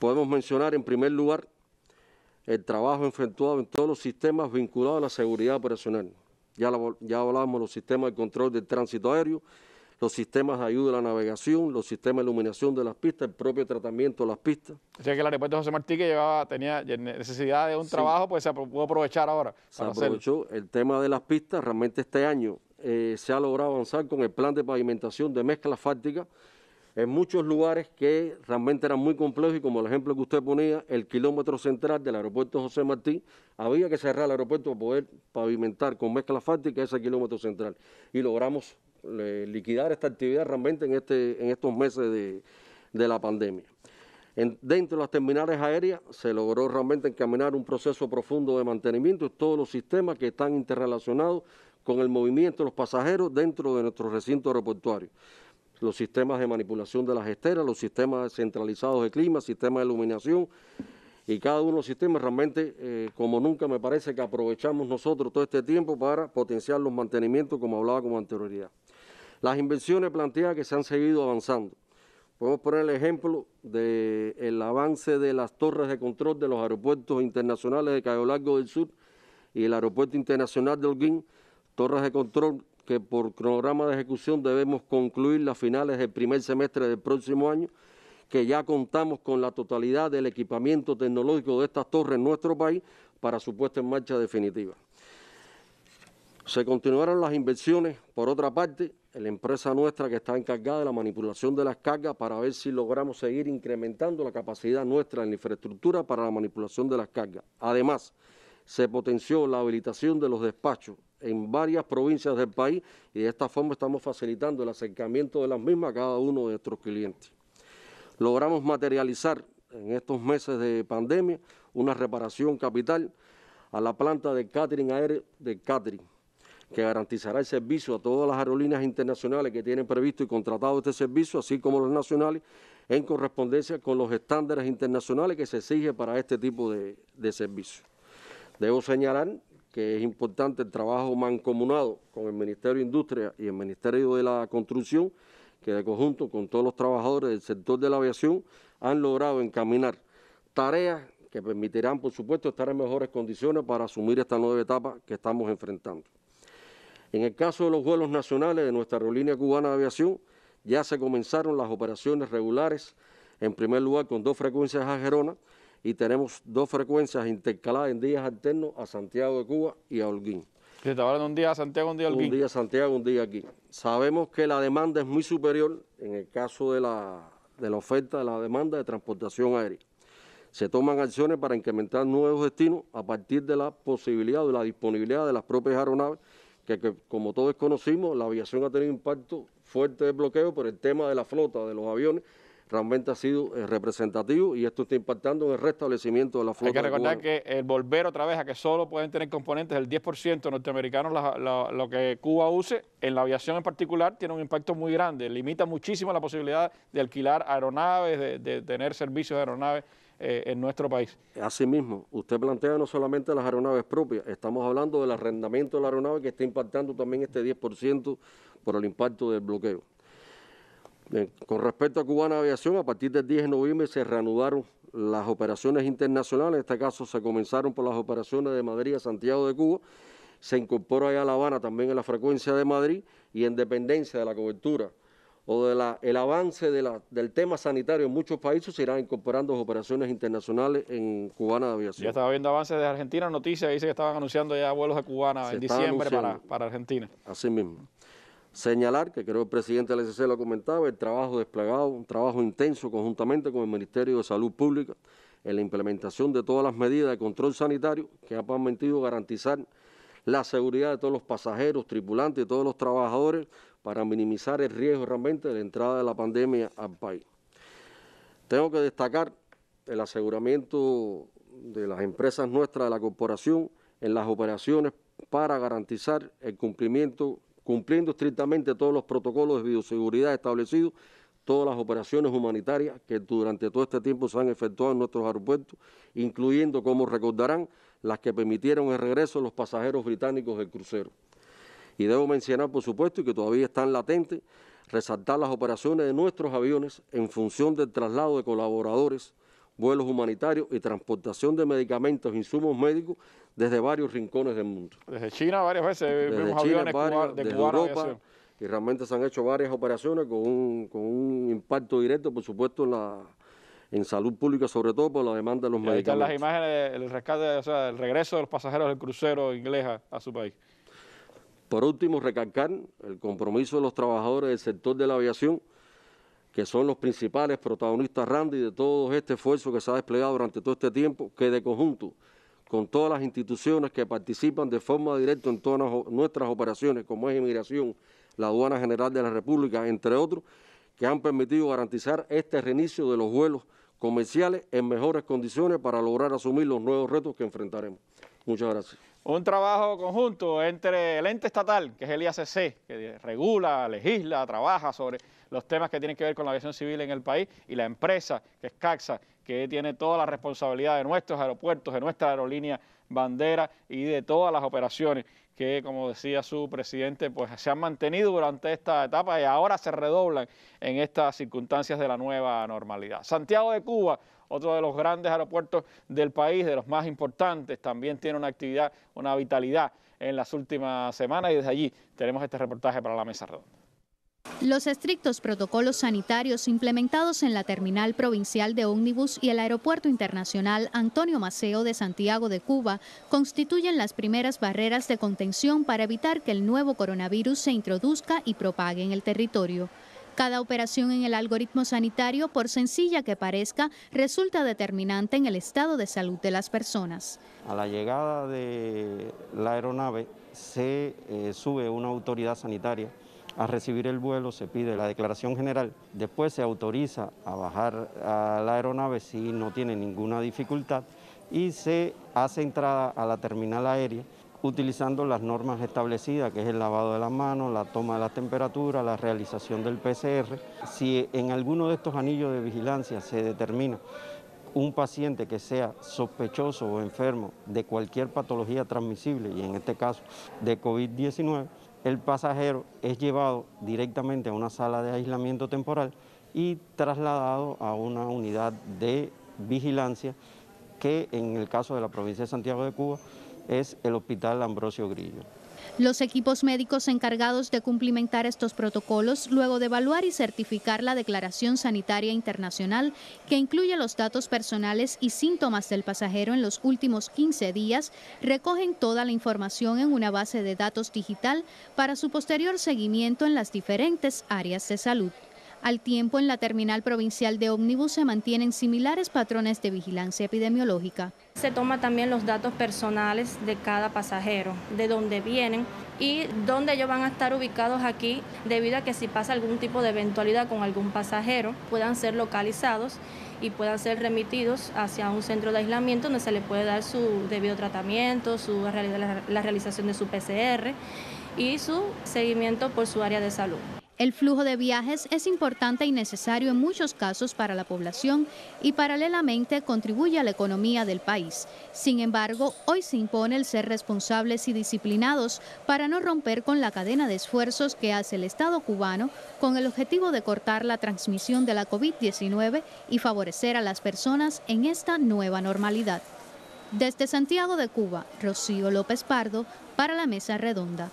Podemos mencionar en primer lugar el trabajo efectuado en todos los sistemas vinculados a la seguridad operacional. Ya, ya hablábamos de los sistemas de control del tránsito aéreo, los sistemas de ayuda a la navegación, los sistemas de iluminación de las pistas, el propio tratamiento de las pistas. O sea que el aeropuerto José Martí que llevaba, tenía necesidad de un trabajo, pues se pudo aprovechar ahora. Se aprovechó el tema de las pistas, realmente este año eh, se ha logrado avanzar con el plan de pavimentación de mezcla fáctica en muchos lugares que realmente eran muy complejos y como el ejemplo que usted ponía, el kilómetro central del aeropuerto José Martí, había que cerrar el aeropuerto para poder pavimentar con mezcla fáctica ese kilómetro central y logramos liquidar esta actividad realmente en, este, en estos meses de, la pandemia. dentro de las terminales aéreas se logró realmente encaminar un proceso profundo de mantenimiento de todos los sistemas que están interrelacionados con el movimiento de los pasajeros dentro de nuestro recinto aeroportuario. Los sistemas de manipulación de las esteras, los sistemas centralizados de clima, sistemas de iluminación, y cada uno de los sistemas realmente, eh, como nunca me parece que aprovechamos nosotros todo este tiempo para potenciar los mantenimientos, como hablaba con anterioridad las inversiones planteadas que se han seguido avanzando. Podemos poner el ejemplo del avance de las torres de control de los aeropuertos internacionales de Cayo Largo del Sur y el Aeropuerto Internacional de Holguín, torres de control que por cronograma de ejecución debemos concluir las finales del primer semestre del próximo año, que ya contamos con la totalidad del equipamiento tecnológico de estas torres en nuestro país para su puesta en marcha definitiva. Se continuaron las inversiones, por otra parte, la empresa nuestra que está encargada de la manipulación de las cargas para ver si logramos seguir incrementando la capacidad nuestra en infraestructura para la manipulación de las cargas. Además, se potenció la habilitación de los despachos en varias provincias del país y de esta forma estamos facilitando el acercamiento de las mismas a cada uno de nuestros clientes. Logramos materializar en estos meses de pandemia una reparación capital a la planta de catering aéreo de catering que garantizará el servicio a todas las aerolíneas internacionales que tienen previsto y contratado este servicio, así como los nacionales, en correspondencia con los estándares internacionales que se exige para este tipo de, de servicio. Debo señalar que es importante el trabajo mancomunado con el Ministerio de Industria y el Ministerio de la Construcción, que de conjunto con todos los trabajadores del sector de la aviación han logrado encaminar tareas que permitirán, por supuesto, estar en mejores condiciones para asumir esta nueva etapa que estamos enfrentando. En el caso de los vuelos nacionales de nuestra aerolínea cubana de aviación, ya se comenzaron las operaciones regulares, en primer lugar con dos frecuencias a Gerona y tenemos dos frecuencias intercaladas en días alternos a Santiago de Cuba y a Holguín. Se está un día a Santiago, un día a Holguín. Un día a Santiago, un día aquí. Sabemos que la demanda es muy superior en el caso de la, de la oferta de la demanda de transportación aérea. Se toman acciones para incrementar nuevos destinos a partir de la posibilidad o de la disponibilidad de las propias aeronaves que, como todos conocimos, la aviación ha tenido un impacto fuerte de bloqueo, por el tema de la flota de los aviones realmente ha sido eh, representativo y esto está impactando en el restablecimiento de la flota. Hay que recordar que el volver otra vez a que solo pueden tener componentes del 10% norteamericanos lo que Cuba use, en la aviación en particular, tiene un impacto muy grande, limita muchísimo la posibilidad de alquilar aeronaves, de tener servicios de aeronaves eh, en nuestro país. Asimismo, usted plantea no solamente las aeronaves propias, estamos hablando del arrendamiento de la aeronave que está impactando también este 10% por el impacto del bloqueo. Eh, con respecto a Cubana Aviación, a partir del 10 de noviembre se reanudaron las operaciones internacionales, en este caso se comenzaron por las operaciones de Madrid a Santiago de Cuba, se incorpora a La Habana también en la frecuencia de Madrid y en dependencia de la cobertura o del avance del tema sanitario en muchos países se irán incorporando operaciones internacionales en Cubana de Aviación. Ya estaba viendo avances de Argentina, noticias, dice que estaban anunciando ya vuelos a Cubana en diciembre para, Argentina. Así mismo. Señalar, que creo que el presidente la SC lo comentaba, el trabajo desplegado, un trabajo intenso conjuntamente con el Ministerio de Salud Pública en la implementación de todas las medidas de control sanitario que ha permitido garantizar la seguridad de todos los pasajeros, tripulantes y todos los trabajadores para minimizar el riesgo realmente de la entrada de la pandemia al país. Tengo que destacar el aseguramiento de las empresas nuestras de la corporación en las operaciones para garantizar el cumplimiento, cumpliendo estrictamente todos los protocolos de bioseguridad establecidos, todas las operaciones humanitarias que durante todo este tiempo se han efectuado en nuestros aeropuertos, incluyendo, como recordarán, las que permitieron el regreso de los pasajeros británicos del crucero. Y debo mencionar, por supuesto, que todavía están latentes, resaltar las operaciones de nuestros aviones en función del traslado de colaboradores, vuelos humanitarios y transportación de medicamentos, insumos médicos desde varios rincones del mundo. Desde China varias veces desde vimos aviones de Europa, y realmente se han hecho varias operaciones con un, impacto directo, por supuesto, en la, en salud pública, sobre todo por la demanda de los y están las imágenes, del rescate, o sea, el regreso de los pasajeros del crucero inglesa a su país. Por último, recalcar el compromiso de los trabajadores del sector de la aviación, que son los principales protagonistas, Randy, de todo este esfuerzo que se ha desplegado durante todo este tiempo, que de conjunto con todas las instituciones que participan de forma directa en todas nuestras operaciones, como es Inmigración, la Aduana General de la República, entre otros, que han permitido garantizar este reinicio de los vuelos comerciales en mejores condiciones para lograr asumir los nuevos retos que enfrentaremos. Muchas gracias. Un trabajo conjunto entre el ente estatal, que es el IACC, que regula, legisla, trabaja sobre los temas que tienen que ver con la aviación civil en el país, y la empresa, que es CAXA, que tiene toda la responsabilidad de nuestros aeropuertos, de nuestra aerolínea bandera y de todas las operaciones que, como decía su presidente, pues se han mantenido durante esta etapa y ahora se redoblan en estas circunstancias de la nueva normalidad. Santiago de Cuba, otro de los grandes aeropuertos del país, de los más importantes, también tiene una actividad, una vitalidad en las últimas semanas y desde allí tenemos este reportaje para la mesa redonda. Los estrictos protocolos sanitarios implementados en la terminal provincial de ómnibus y el aeropuerto internacional Antonio Maceo de Santiago de Cuba constituyen las primeras barreras de contención para evitar que el nuevo coronavirus se introduzca y propague en el territorio. Cada operación en el algoritmo sanitario, por sencilla que parezca, resulta determinante en el estado de salud de las personas. A la llegada de la aeronave se eh, sube una autoridad sanitaria a recibir el vuelo se pide la declaración general, después se autoriza a bajar a la aeronave si no tiene ninguna dificultad y se hace entrada a la terminal aérea utilizando las normas establecidas, que es el lavado de las manos, la toma de la temperatura, la realización del PCR. Si en alguno de estos anillos de vigilancia se determina un paciente que sea sospechoso o enfermo de cualquier patología transmisible, y en este caso de COVID-19, el pasajero es llevado directamente a una sala de aislamiento temporal y trasladado a una unidad de vigilancia que en el caso de la provincia de Santiago de Cuba es el Hospital Ambrosio Grillo. Los equipos médicos encargados de cumplimentar estos protocolos, luego de evaluar y certificar la Declaración Sanitaria Internacional, que incluye los datos personales y síntomas del pasajero en los últimos 15 días, recogen toda la información en una base de datos digital para su posterior seguimiento en las diferentes áreas de salud. Al tiempo, en la terminal provincial de ómnibus se mantienen similares patrones de vigilancia epidemiológica. Se toma también los datos personales de cada pasajero, de dónde vienen y dónde ellos van a estar ubicados aquí, debido a que si pasa algún tipo de eventualidad con algún pasajero, puedan ser localizados y puedan ser remitidos hacia un centro de aislamiento donde se le puede dar su debido tratamiento, su, la realización de su PCR y su seguimiento por su área de salud. El flujo de viajes es importante y necesario en muchos casos para la población y paralelamente contribuye a la economía del país. Sin embargo, hoy se impone el ser responsables y disciplinados para no romper con la cadena de esfuerzos que hace el Estado cubano con el objetivo de cortar la transmisión de la COVID-19 y favorecer a las personas en esta nueva normalidad. Desde Santiago de Cuba, Rocío López Pardo, para la Mesa Redonda.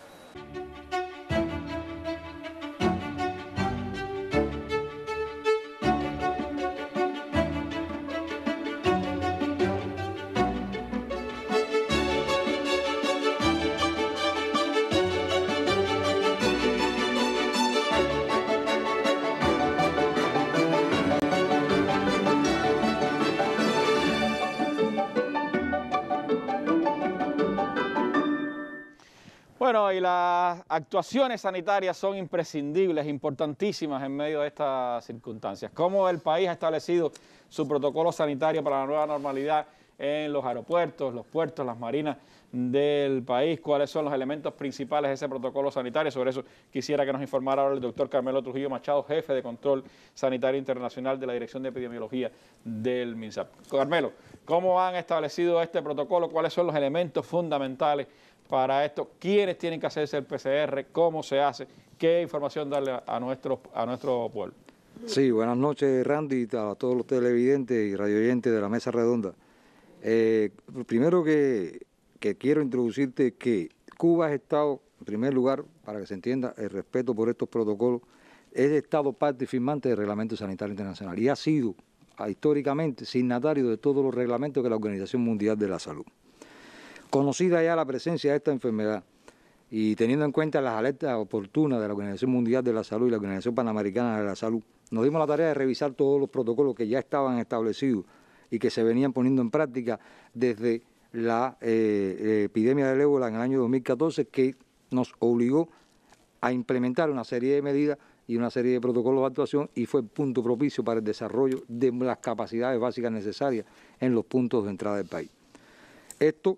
y las actuaciones sanitarias son imprescindibles, importantísimas en medio de estas circunstancias. ¿Cómo el país ha establecido su protocolo sanitario para la nueva normalidad en los aeropuertos, los puertos, las marinas del país? ¿Cuáles son los elementos principales de ese protocolo sanitario? Sobre eso quisiera que nos informara ahora el doctor Carmelo Trujillo Machado, jefe de Control Sanitario Internacional de la Dirección de Epidemiología del MINSAP. Carmelo, ¿cómo han establecido este protocolo? ¿Cuáles son los elementos fundamentales para esto, quiénes tienen que hacerse el PCR, cómo se hace, qué información darle a nuestro, a nuestro pueblo. Sí, buenas noches Randy, a todos los televidentes y radioyentes de la Mesa Redonda. Eh, primero que, quiero introducirte que Cuba ha Estado, en primer lugar, para que se entienda el respeto por estos protocolos, es Estado parte firmante del Reglamento Sanitario Internacional y ha sido ah, históricamente signatario de todos los reglamentos de la Organización Mundial de la Salud conocida ya la presencia de esta enfermedad y teniendo en cuenta las alertas oportunas de la Organización Mundial de la Salud y la Organización Panamericana de la Salud, nos dimos la tarea de revisar todos los protocolos que ya estaban establecidos y que se venían poniendo en práctica desde la eh, eh, epidemia del ébola en el año 2014 que nos obligó a implementar una serie de medidas y una serie de protocolos de actuación y fue el punto propicio para el desarrollo de las capacidades básicas necesarias en los puntos de entrada del país. Esto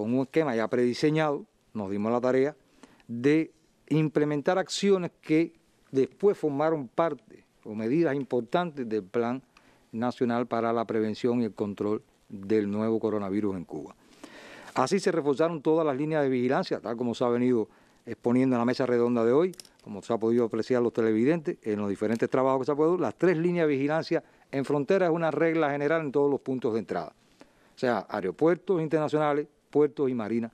con un esquema ya prediseñado, nos dimos la tarea de implementar acciones que después formaron parte o medidas importantes del Plan Nacional para la Prevención y el Control del Nuevo Coronavirus en Cuba. Así se reforzaron todas las líneas de vigilancia, tal como se ha venido exponiendo en la mesa redonda de hoy, como se ha podido apreciar los televidentes en los diferentes trabajos que se ha podido, las tres líneas de vigilancia en frontera es una regla general en todos los puntos de entrada. O sea, aeropuertos internacionales, puertos y marinas,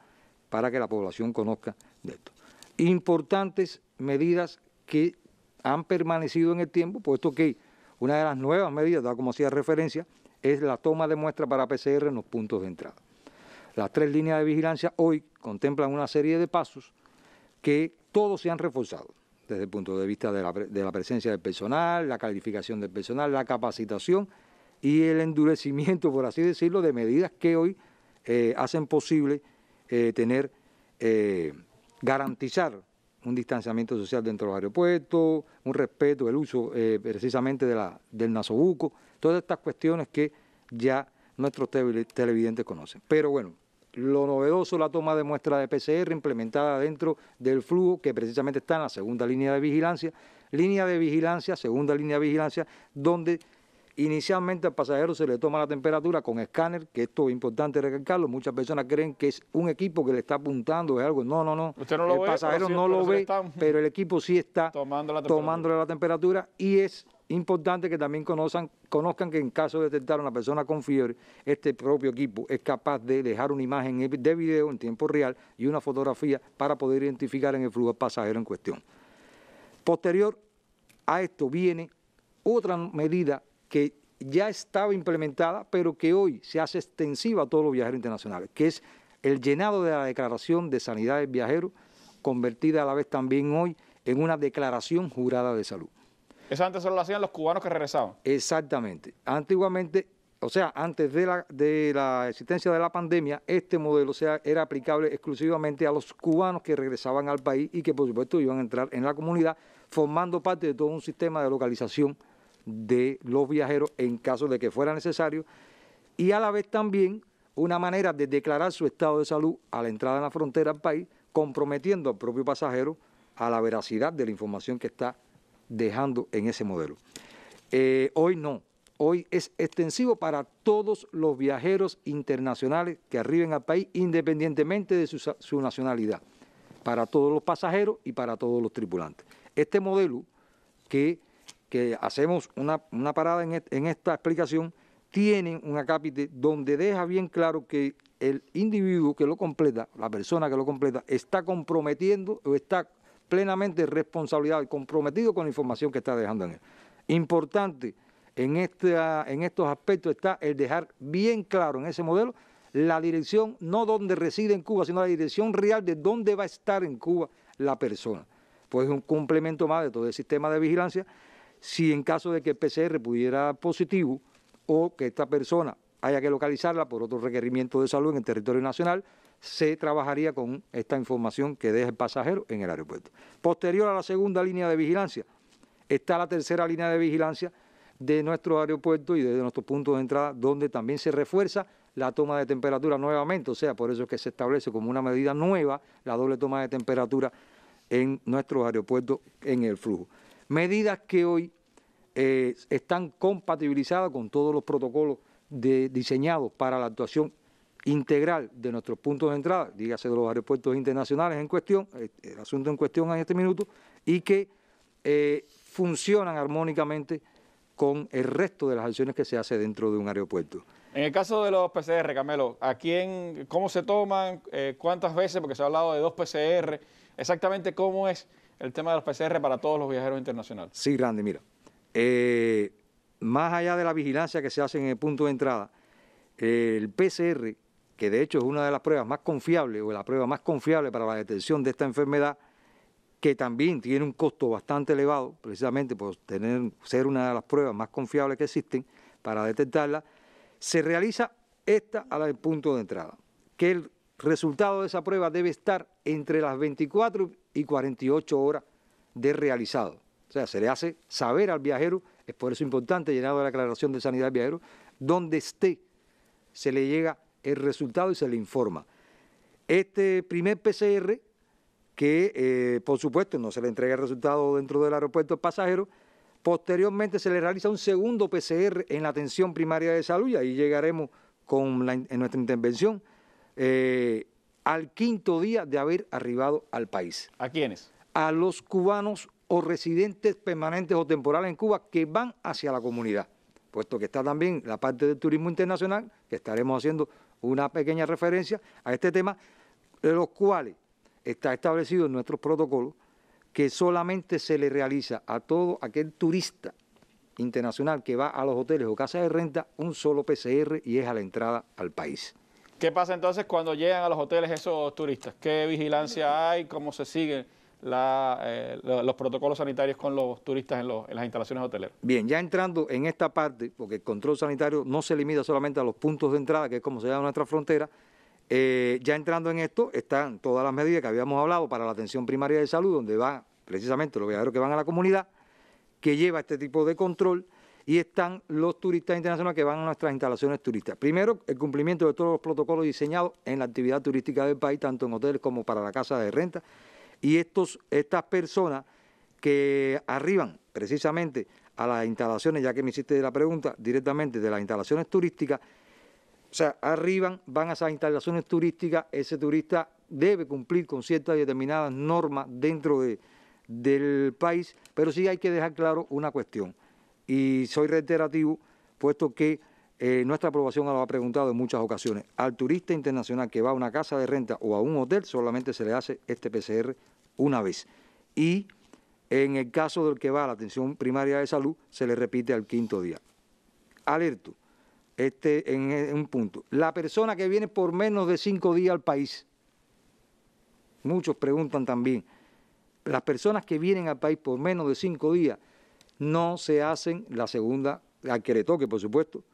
para que la población conozca de esto. Importantes medidas que han permanecido en el tiempo, puesto que una de las nuevas medidas, da como hacía referencia, es la toma de muestras para PCR en los puntos de entrada. Las tres líneas de vigilancia hoy contemplan una serie de pasos que todos se han reforzado desde el punto de vista de la, de la, presencia del personal, la calificación del personal, la capacitación y el endurecimiento, por así decirlo, de medidas que hoy eh, hacen posible eh, tener, eh, garantizar un distanciamiento social dentro del aeropuerto, un respeto, el uso precisamente de la, del nasobuco, todas estas cuestiones que ya nuestros televidentes conocen. Pero bueno, lo novedoso la toma de muestra de PCR implementada dentro del flujo que precisamente está en la segunda línea de vigilancia, línea de vigilancia, segunda línea de vigilancia, donde Inicialmente al pasajero se le toma la temperatura con escáner, que esto es importante recalcarlo. Muchas personas creen que es un equipo que le está apuntando, es algo. No, no, no. el pasajero no lo ve, pero el equipo sí está tomándole la temperatura y es importante que también conozcan, conozcan que en caso de detectar a una persona con fiebre, este propio equipo es capaz de dejar una imagen de video en tiempo real y una fotografía para poder identificar en el flujo al pasajero en cuestión. Posterior a esto viene otra medida que ya estaba implementada, pero que hoy se hace extensiva a todos los viajeros internacionales, que es el llenado de la Declaración de Sanidad de Viajero, convertida a la vez también hoy en una declaración jurada de salud. Eso antes solo lo hacían los cubanos que regresaban. Exactamente. Antiguamente, o sea, antes de la, de la existencia de la pandemia, este modelo o sea, era aplicable exclusivamente a los cubanos que regresaban al país y que, por supuesto, iban a entrar en la comunidad, formando parte de todo un sistema de localización de los viajeros en caso de que fuera necesario y a la vez también una manera de declarar su estado de salud a la entrada en la frontera al país, comprometiendo al propio pasajero a la veracidad de la información que está dejando en ese modelo. Eh, hoy no, hoy es extensivo para todos los viajeros internacionales que arriben al país, independientemente de su, su nacionalidad, para todos los pasajeros y para todos los tripulantes. Este modelo que que hacemos una, parada en, esta explicación, tienen un acápite donde deja bien claro que el individuo que lo completa, la persona que lo completa, está comprometiendo o está plenamente responsabilidad y comprometido con la información que está dejando en él. Importante en, este, en estos aspectos está el dejar bien claro en ese modelo la dirección, no donde reside en Cuba, sino la dirección real de dónde va a estar en Cuba la persona. Pues es un complemento más de todo el sistema de vigilancia si en caso de que el PCR pudiera positivo o que esta persona haya que localizarla por otro requerimiento de salud en el territorio nacional, se trabajaría con esta información que deja el pasajero en el aeropuerto. Posterior a la segunda línea de vigilancia, está la tercera línea de vigilancia de nuestro aeropuerto y de nuestros puntos de entrada, donde también se refuerza la toma de temperatura nuevamente, o sea, por eso es que se establece como una medida nueva la doble toma de temperatura en nuestro aeropuerto en el flujo. Medidas que hoy eh, están compatibilizadas con todos los protocolos diseñados para la actuación integral de nuestros puntos de entrada, dígase de los aeropuertos internacionales en cuestión, eh, el asunto en cuestión en este minuto, y que eh, funcionan armónicamente con el resto de las acciones que se hace dentro de un aeropuerto. En el caso de los PCR, Camelo, ¿a quién, cómo se toman, cuántas veces, porque se ha hablado de dos PCR, exactamente cómo es el tema de los PCR para todos los viajeros internacionales. Sí, grande. mira. Eh, más allá de la vigilancia que se hace en el punto de entrada, eh, el PCR, que de hecho es una de las pruebas más confiables o la prueba más confiable para la detención de esta enfermedad, que también tiene un costo bastante elevado, precisamente por tener, ser una de las pruebas más confiables que existen para detectarla, se realiza esta a al punto de entrada, que el resultado de esa prueba debe estar entre las 24 y 48 horas de realizado. O sea, se le hace saber al viajero, es por eso importante, llenado de la aclaración de sanidad al viajero, donde esté, se le llega el resultado y se le informa. Este primer PCR, que eh, por supuesto no se le entrega el resultado dentro del aeropuerto al pasajero, posteriormente se le realiza un segundo PCR en la atención primaria de salud y ahí llegaremos con en nuestra intervención. Eh, al quinto día de haber arribado al país. ¿A quiénes? A los cubanos o residentes permanentes o temporales en Cuba que van hacia la comunidad, puesto que está también la parte del turismo internacional, que estaremos haciendo una pequeña referencia a este tema, de los cuales está establecido en nuestros protocolos que solamente se le realiza a todo aquel turista internacional que va a los hoteles o casas de renta un solo PCR y es a la entrada al país. ¿Qué pasa entonces cuando llegan a los hoteles esos turistas? ¿Qué vigilancia hay? ¿Cómo se siguen eh, los protocolos sanitarios con los turistas en, las instalaciones hoteleras? Bien, ya entrando en esta parte, porque el control sanitario no se limita solamente a los puntos de entrada, que es como se llama nuestra frontera, eh, ya entrando en esto están todas las medidas que habíamos hablado para la atención primaria de salud, donde van precisamente los viajeros que van a la comunidad, que lleva este tipo de control y están los turistas internacionales que van a nuestras instalaciones turísticas. Primero, el cumplimiento de todos los protocolos diseñados en la actividad turística del país, tanto en hoteles como para la casa de renta. Y estos, estas personas que arriban precisamente a las instalaciones, ya que me hiciste la pregunta, directamente de las instalaciones turísticas, o sea, arriban, van a esas instalaciones turísticas, ese turista debe cumplir con ciertas determinadas normas dentro de, del país, pero sí hay que dejar claro una cuestión y soy reiterativo, puesto que eh, nuestra aprobación lo ha preguntado en muchas ocasiones. Al turista internacional que va a una casa de renta o a un hotel solamente se le hace este PCR una vez. Y en el caso del que va a la atención primaria de salud, se le repite al quinto día. Alerto, este en un punto. La persona que viene por menos de cinco días al país, muchos preguntan también, las personas que vienen al país por menos de cinco días, no se hacen la segunda, al que le toque, por supuesto,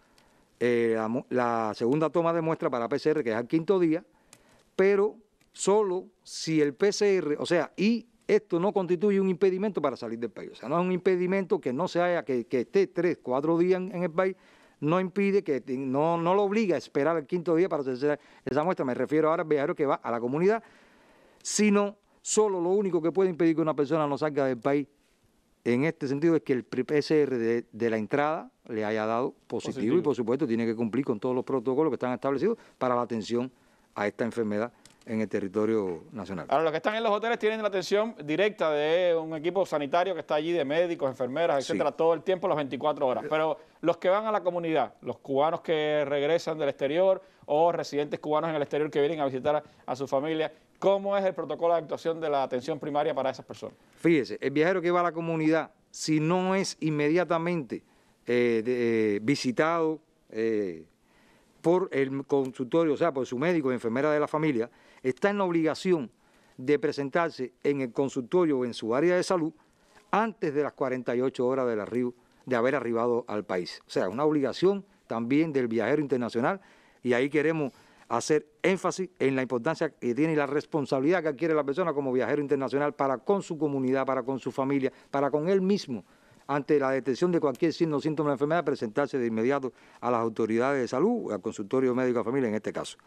eh, la, segunda toma de muestra para PCR, que es al quinto día, pero solo si el PCR, o sea, y esto no constituye un impedimento para salir del país. O sea, no es un impedimento que no se haya, que, esté tres, cuatro días en, el país, no impide que, no, no lo obliga a esperar el quinto día para hacer esa muestra. Me refiero ahora al viajero que va a la comunidad, sino solo lo único que puede impedir que una persona no salga del país en este sentido es que el PCR de, la entrada le haya dado positivo, y por supuesto tiene que cumplir con todos los protocolos que están establecidos para la atención a esta enfermedad en el territorio nacional. Ahora, los que están en los hoteles tienen la atención directa de un equipo sanitario que está allí, de médicos, enfermeras, etcétera, todo el tiempo, las 24 horas. Pero los que van a la comunidad, los cubanos que regresan del exterior o residentes cubanos en el exterior que vienen a visitar a, a su familia, ¿Cómo es el protocolo de actuación de la atención primaria para esas personas? Fíjese, el viajero que va a la comunidad, si no es inmediatamente eh, eh, visitado eh, por el consultorio, o sea, por su médico, o enfermera de la familia, está en la obligación de presentarse en el consultorio o en su área de salud antes de las 48 horas de haber arribado al país. O sea, una obligación también del viajero internacional y ahí queremos hacer énfasis en la importancia que tiene y la responsabilidad que adquiere la persona como viajero internacional para con su comunidad, para con su familia, para con él mismo, ante la detección de cualquier signo o síntoma de enfermedad, presentarse de inmediato a las autoridades de salud, al consultorio médico de familia en este caso.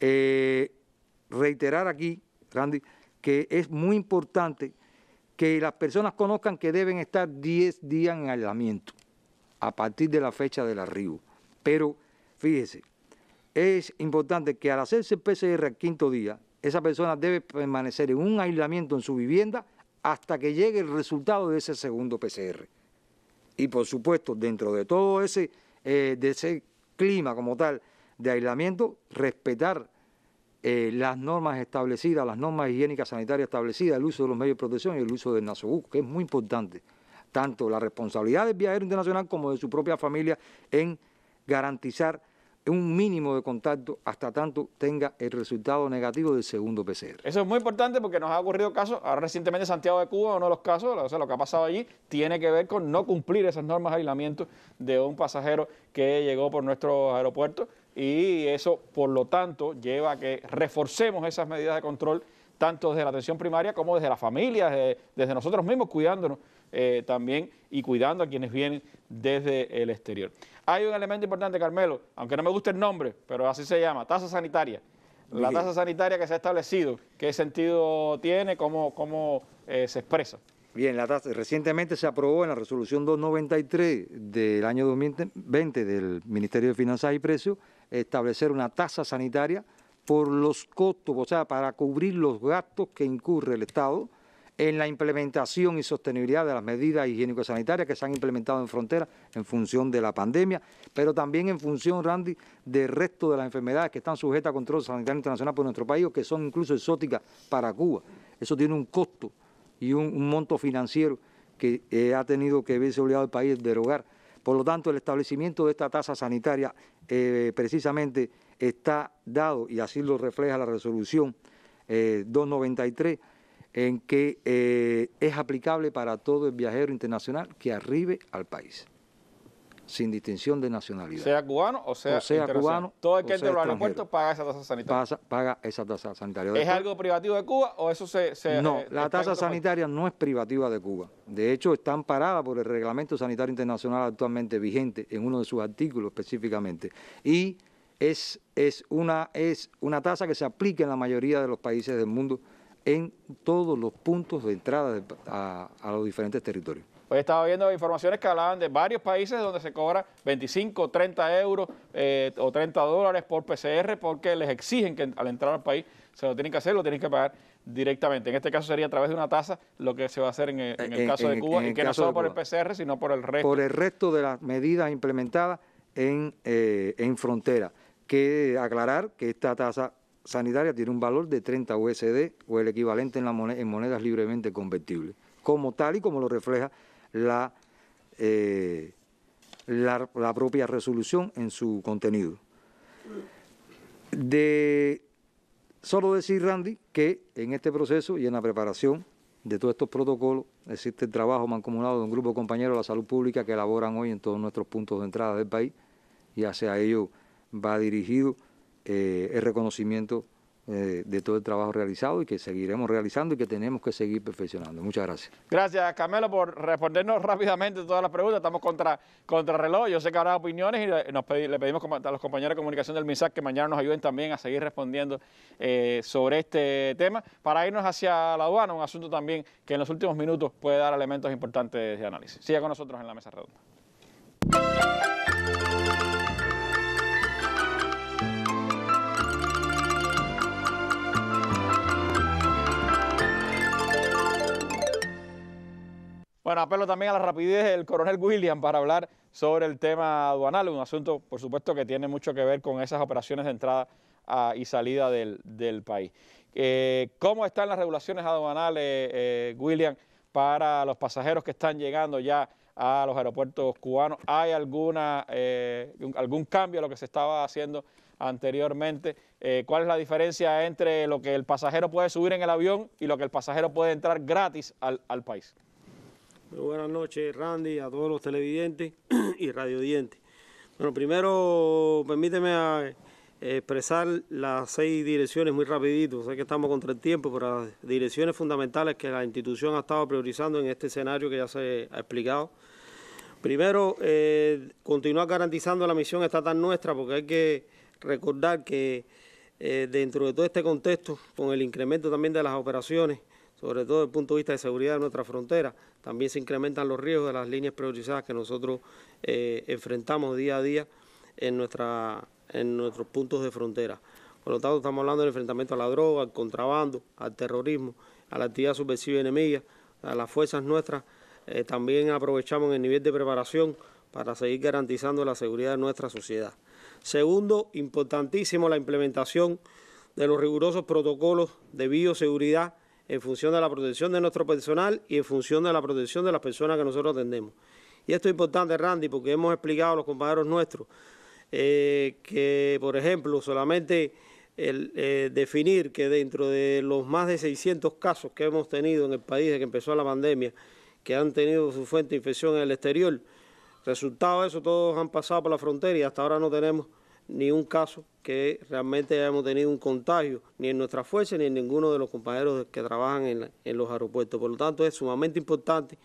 Eh, reiterar aquí, Randy, que es muy importante que las personas conozcan que deben estar 10 días en aislamiento a partir de la fecha del arribo. Pero fíjese, es importante que al hacerse el PCR al quinto día, esa persona debe permanecer en un aislamiento en su vivienda hasta que llegue el resultado de ese segundo PCR. Y por supuesto, dentro de todo ese, eh, de ese clima como tal de aislamiento, respetar eh, las normas establecidas, las normas higiénicas sanitarias establecidas, el uso de los medios de protección y el uso del NASOU, que es muy importante. Tanto la responsabilidad del viajero internacional como de su propia familia en garantizar un mínimo de contacto hasta tanto tenga el resultado negativo del segundo PCR. Eso es muy importante porque nos ha ocurrido casos, ahora recientemente Santiago de Cuba, uno de los casos, lo que ha pasado allí, tiene que ver con no cumplir esas normas de aislamiento de un pasajero que llegó por nuestro aeropuerto y eso, por lo tanto, lleva a que reforcemos esas medidas de control tanto desde la atención primaria como desde la familia, desde nosotros mismos cuidándonos eh, también y cuidando a quienes vienen desde el exterior. Hay un elemento importante, Carmelo, aunque no me guste el nombre, pero así se llama, tasa sanitaria. La tasa sanitaria que se ha establecido, ¿qué sentido tiene? ¿Cómo, eh, se expresa? Bien, la tasa, recientemente se aprobó en la resolución 293 del año 2020 del Ministerio de Finanzas y Precios establecer una tasa sanitaria por los costos, o sea, para cubrir los gastos que incurre el Estado en la implementación y sostenibilidad de las medidas higiénico-sanitarias que se han implementado en frontera en función de la pandemia, pero también en función, Randy, del resto de las enfermedades que están sujetas a control sanitario internacional por nuestro país o que son incluso exóticas para Cuba. Eso tiene un costo y un, monto financiero que eh, ha tenido que verse obligado el país a derogar. Por lo tanto, el establecimiento de esta tasa sanitaria eh, precisamente está dado, y así lo refleja la resolución 293, eh, en que eh, es aplicable para todo el viajero internacional que arribe al país, sin distinción de nacionalidad. Sea cubano o sea, Todo el que entre los aeropuerto paga esa tasa sanitaria. paga esa tasa sanitaria. ¿Es algo privativo de Cuba o eso se.? no, eh, la tasa sanitaria no es privativa de Cuba. De hecho, está amparada por el Reglamento Sanitario Internacional actualmente vigente, en uno de sus artículos específicamente. Y es, es, una, es una tasa que se aplica en la mayoría de los países del mundo en todos los puntos de entrada a, los diferentes territorios. Hoy estaba viendo informaciones que hablaban de varios países donde se cobra 25, 30 euros eh, o 30 dólares por PCR porque les exigen que al entrar al país se lo tienen que hacer, lo tienen que pagar directamente. En este caso sería a través de una tasa lo que se va a hacer en, eh, el caso de Cuba, y que no solo por el PCR, sino por el resto. Por el resto de las medidas implementadas en, eh, en frontera. Que aclarar que esta tasa sanitaria tiene un valor de 30 USD o el equivalente en, monedas libremente convertibles, como tal y como lo refleja eh, la, la, propia resolución en su contenido. De solo decir, Randy, que en este proceso y en la preparación de todos estos protocolos existe el trabajo mancomunado de un grupo de compañeros de la salud pública que elaboran hoy en todos nuestros puntos de entrada del país y hacia ello va dirigido eh, el reconocimiento eh, de todo el trabajo realizado y que seguiremos realizando y que tenemos que seguir perfeccionando. Muchas gracias. Gracias, Camelo, por respondernos rápidamente todas las preguntas. Estamos contra, contra reloj. Yo sé que habrá opiniones y le pedimos a los compañeros de comunicación del MISAC que mañana nos ayuden también a seguir respondiendo eh, sobre este tema para irnos hacia la aduana, un asunto también que en los últimos minutos puede dar elementos importantes de análisis. Siga con nosotros en la mesa redonda. Bueno, apelo también a la rapidez del coronel William para hablar sobre el tema aduanal, un asunto, por supuesto, que tiene mucho que ver con esas operaciones de entrada ah, y salida del, país. Eh, ¿Cómo están las regulaciones aduanales, eh, eh, William, para los pasajeros que están llegando ya a los aeropuertos cubanos? ¿Hay alguna, algún cambio a lo que se estaba haciendo anteriormente? ¿Cuál es la diferencia entre lo que el pasajero puede subir en el avión y lo que el pasajero puede entrar gratis al país? buenas noches, Randy, a todos los televidentes y radiodientes. Bueno, primero permíteme eh, expresar las seis direcciones muy rapidito. Sé que estamos contra el tiempo, pero las direcciones fundamentales que la institución ha estado priorizando en este escenario que ya se ha explicado. Primero, eh, continuar garantizando la misión estatal nuestra, porque hay que recordar que eh, dentro de todo este contexto, con el incremento también de las operaciones, sobre todo desde el punto de vista de seguridad de nuestra frontera. También se incrementan los riesgos de las líneas priorizadas que nosotros eh, enfrentamos día a día en, nuestra, en nuestros puntos de frontera. Por lo tanto, estamos hablando del enfrentamiento a la droga, al contrabando, al terrorismo, a la actividad subversiva enemiga, a las fuerzas nuestras. Eh, también aprovechamos el nivel de preparación para seguir garantizando la seguridad de nuestra sociedad. Segundo, importantísimo la implementación de los rigurosos protocolos de bioseguridad en función de la protección de nuestro personal y en función de la protección de las personas que nosotros atendemos. Y esto es importante, Randy, porque hemos explicado a los compañeros nuestros eh, que, por ejemplo, solamente el, eh, definir que dentro de los más de 600 casos que hemos tenido en el país desde que empezó la pandemia, que han tenido su fuente de infección en el exterior, resultado de eso, todos han pasado por la frontera y hasta ahora no tenemos ni un caso que realmente hayamos tenido un contagio, ni en nuestra fuerza ni en ninguno de los compañeros que trabajan en, los aeropuertos. Por lo tanto, es sumamente importante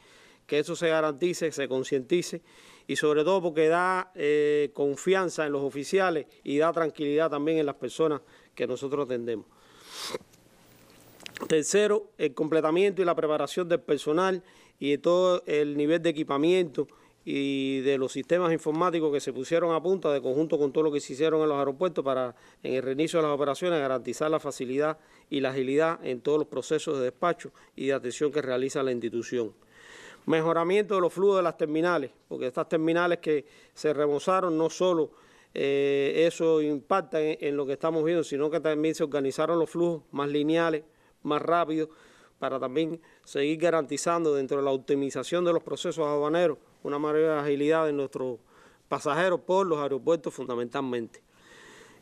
que eso se garantice, que se concientice y sobre todo porque da eh, confianza en los oficiales y da tranquilidad también en las personas que nosotros atendemos. Tercero, el completamiento y la preparación del personal y de todo el nivel de equipamiento y de los sistemas informáticos que se pusieron a punta de conjunto con todo lo que se hicieron en los aeropuertos para en el reinicio de las operaciones garantizar la facilidad y la agilidad en todos los procesos de despacho y de atención que realiza la institución. Mejoramiento de los flujos de las terminales, porque estas terminales que se remozaron no solo eh, eso impacta en lo que estamos viendo, sino que también se organizaron los flujos más lineales, más rápidos, para también seguir garantizando dentro de la optimización de los procesos aduaneros una mayor agilidad de nuestros pasajeros por los aeropuertos fundamentalmente.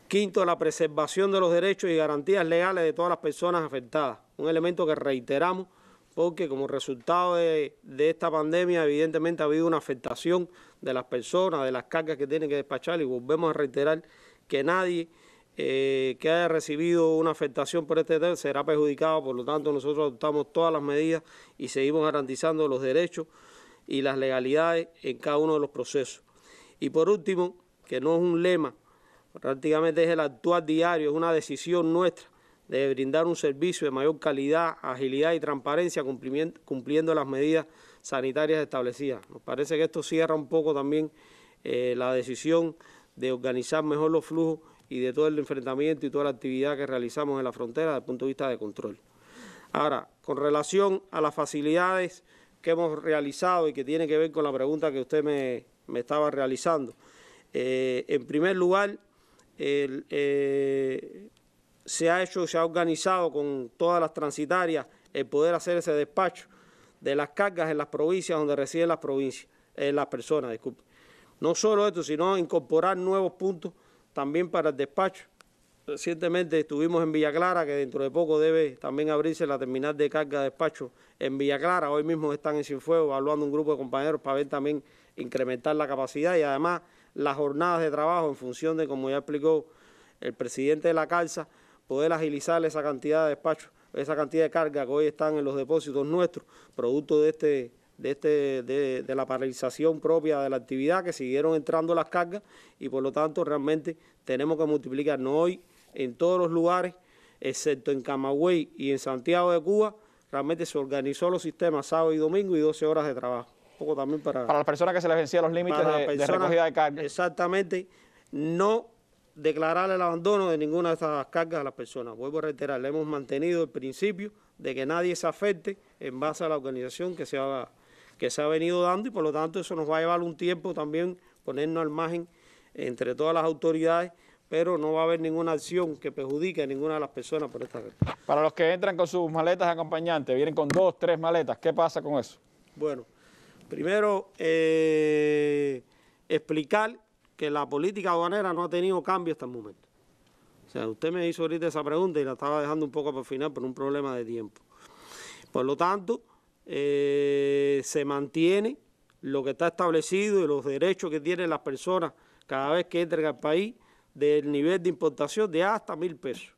Quinto, la preservación de los derechos y garantías legales de todas las personas afectadas, un elemento que reiteramos porque como resultado de, esta pandemia evidentemente ha habido una afectación de las personas, de las cargas que tienen que despachar y volvemos a reiterar que nadie eh, que haya recibido una afectación por este tema será perjudicado, por lo tanto nosotros adoptamos todas las medidas y seguimos garantizando los derechos y las legalidades en cada uno de los procesos. Y por último, que no es un lema, prácticamente es el actuar diario, es una decisión nuestra de brindar un servicio de mayor calidad, agilidad y transparencia cumpliendo las medidas sanitarias establecidas. Nos parece que esto cierra un poco también eh, la decisión de organizar mejor los flujos y de todo el enfrentamiento y toda la actividad que realizamos en la frontera desde el punto de vista de control. Ahora, con relación a las facilidades que hemos realizado y que tiene que ver con la pregunta que usted me, estaba realizando. Eh, en primer lugar, eh, se ha hecho, se ha organizado con todas las transitarias el poder hacer ese despacho de las cargas en las provincias donde residen las provincias, eh, las personas, disculpe. No solo esto, sino incorporar nuevos puntos también para el despacho recientemente estuvimos en Villa Clara, que dentro de poco debe también abrirse la terminal de carga de despacho en Villa Clara. Hoy mismo están en Sinfuego evaluando un grupo de compañeros para ver también incrementar la capacidad y además las jornadas de trabajo en función de, como ya explicó el presidente de la calza, poder agilizar esa cantidad de despacho, esa cantidad de carga que hoy están en los depósitos nuestros, producto de este de, este, de, de, la paralización propia de la actividad, que siguieron entrando las cargas y por lo tanto realmente tenemos que multiplicar, no hoy, en todos los lugares, excepto en Camagüey y en Santiago de Cuba, realmente se organizó los sistemas sábado y domingo y 12 horas de trabajo. Un poco también para... Para las personas que se les vencían los límites de, de, recogida de carga. Exactamente. No declarar el abandono de ninguna de estas cargas a las personas. Vuelvo a reiterar, le hemos mantenido el principio de que nadie se afecte en base a la organización que se que se ha venido dando y por lo tanto eso nos va a llevar un tiempo también ponernos al margen entre todas las autoridades pero no va a haber ninguna acción que perjudique a ninguna de las personas por esta vez. Para los que entran con sus maletas acompañantes, vienen con dos, tres maletas, ¿qué pasa con eso? Bueno, primero eh, explicar que la política aduanera no ha tenido cambio hasta el momento. O sea, usted me hizo ahorita esa pregunta y la estaba dejando un poco para el final por un problema de tiempo. Por lo tanto, eh, se mantiene lo que está establecido y los derechos que tienen las personas cada vez que entran al país del nivel de importación de hasta mil pesos.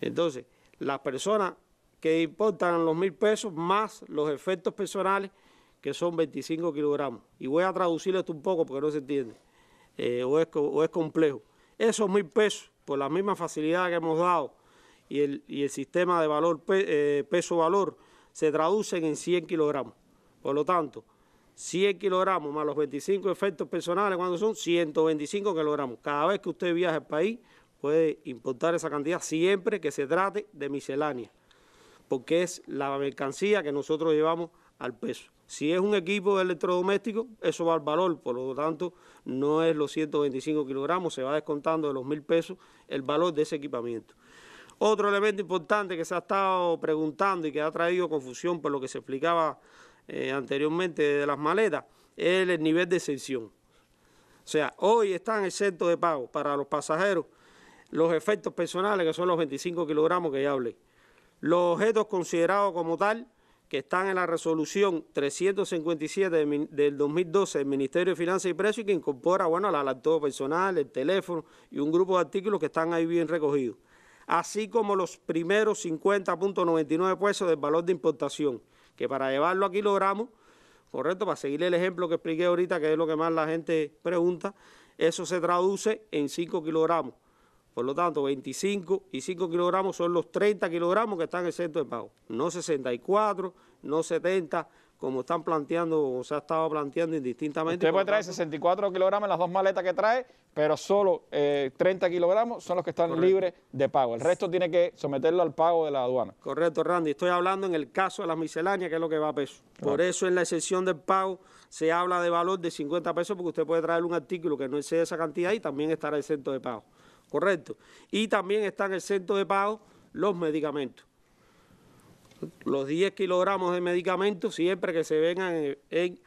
Entonces, las personas que importan los mil pesos más los efectos personales, que son 25 kilogramos. Y voy a traducir esto un poco porque no se entiende, eh, o, es, o es complejo. Esos mil pesos, por la misma facilidad que hemos dado y el, y el sistema de valor eh, peso-valor, se traducen en 100 kilogramos. Por lo tanto, 100 kilogramos más los 25 efectos personales, cuando son 125 kilogramos. Cada vez que usted viaja al país, puede importar esa cantidad siempre que se trate de miscelánea, porque es la mercancía que nosotros llevamos al peso. Si es un equipo electrodoméstico, eso va al valor, por lo tanto, no es los 125 kilogramos, se va descontando de los mil pesos el valor de ese equipamiento. Otro elemento importante que se ha estado preguntando y que ha traído confusión por lo que se explicaba eh, anteriormente de las maletas, es el nivel de exención. O sea, hoy están exentos de pago para los pasajeros los efectos personales, que son los 25 kilogramos que ya hablé. Los objetos considerados como tal, que están en la resolución 357 del 2012 del Ministerio de Finanzas y Precios y que incorpora, bueno, la laptop personal, el teléfono y un grupo de artículos que están ahí bien recogidos, así como los primeros 50.99 pesos del valor de importación que para llevarlo a kilogramos, correcto, para seguir el ejemplo que expliqué ahorita, que es lo que más la gente pregunta, eso se traduce en 5 kilogramos. Por lo tanto, 25 y 5 kilogramos son los 30 kilogramos que están exentos de pago. No 64, no 70, como están planteando o se ha estado planteando indistintamente. Usted puede traer 64 kilogramos en las dos maletas que trae, pero solo 30 eh, kilogramos son los que están libres de pago. El resto tiene que someterlo al pago de la aduana. Correcto, Randy. Estoy hablando en el caso de las misceláneas, que es lo que va a peso. Por eso en la exención del pago se habla de valor de 50 pesos, porque usted puede traer un artículo que no excede esa cantidad y también estará exento de pago. Correcto. Y también están exentos de pago los medicamentos los 10 kilogramos de medicamentos siempre que se vengan en,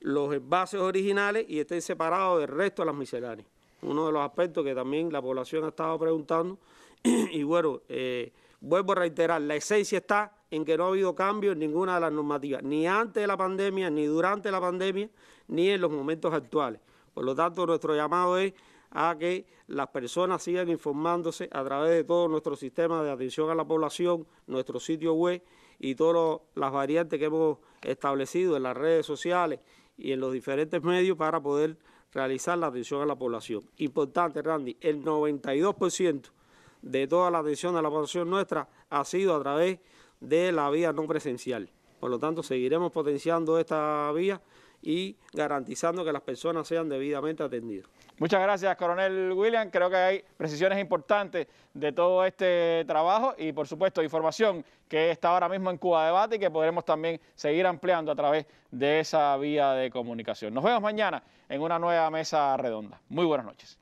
los envases originales y estén separados del resto de las misceláneas. Uno de los aspectos que también la población ha estado preguntando. y bueno, eh, vuelvo a reiterar, la esencia está en que no ha habido cambio en ninguna de las normativas, ni antes de la pandemia, ni durante la pandemia, ni en los momentos actuales. Por lo tanto, nuestro llamado es a que las personas sigan informándose a través de todo nuestro sistema de atención a la población, nuestro sitio web y todas las variantes que hemos establecido en las redes sociales y en los diferentes medios para poder realizar la atención a la población. Importante, Randy, el 92% de toda la atención a la población nuestra ha sido a través de la vía no presencial. Por lo tanto, seguiremos potenciando esta vía y garantizando que las personas sean debidamente atendidas. Muchas gracias, coronel William. Creo que hay precisiones importantes de todo este trabajo y, por supuesto, información que está ahora mismo en Cuba Debate y que podremos también seguir ampliando a través de esa vía de comunicación. Nos vemos mañana en una nueva mesa redonda. Muy buenas noches.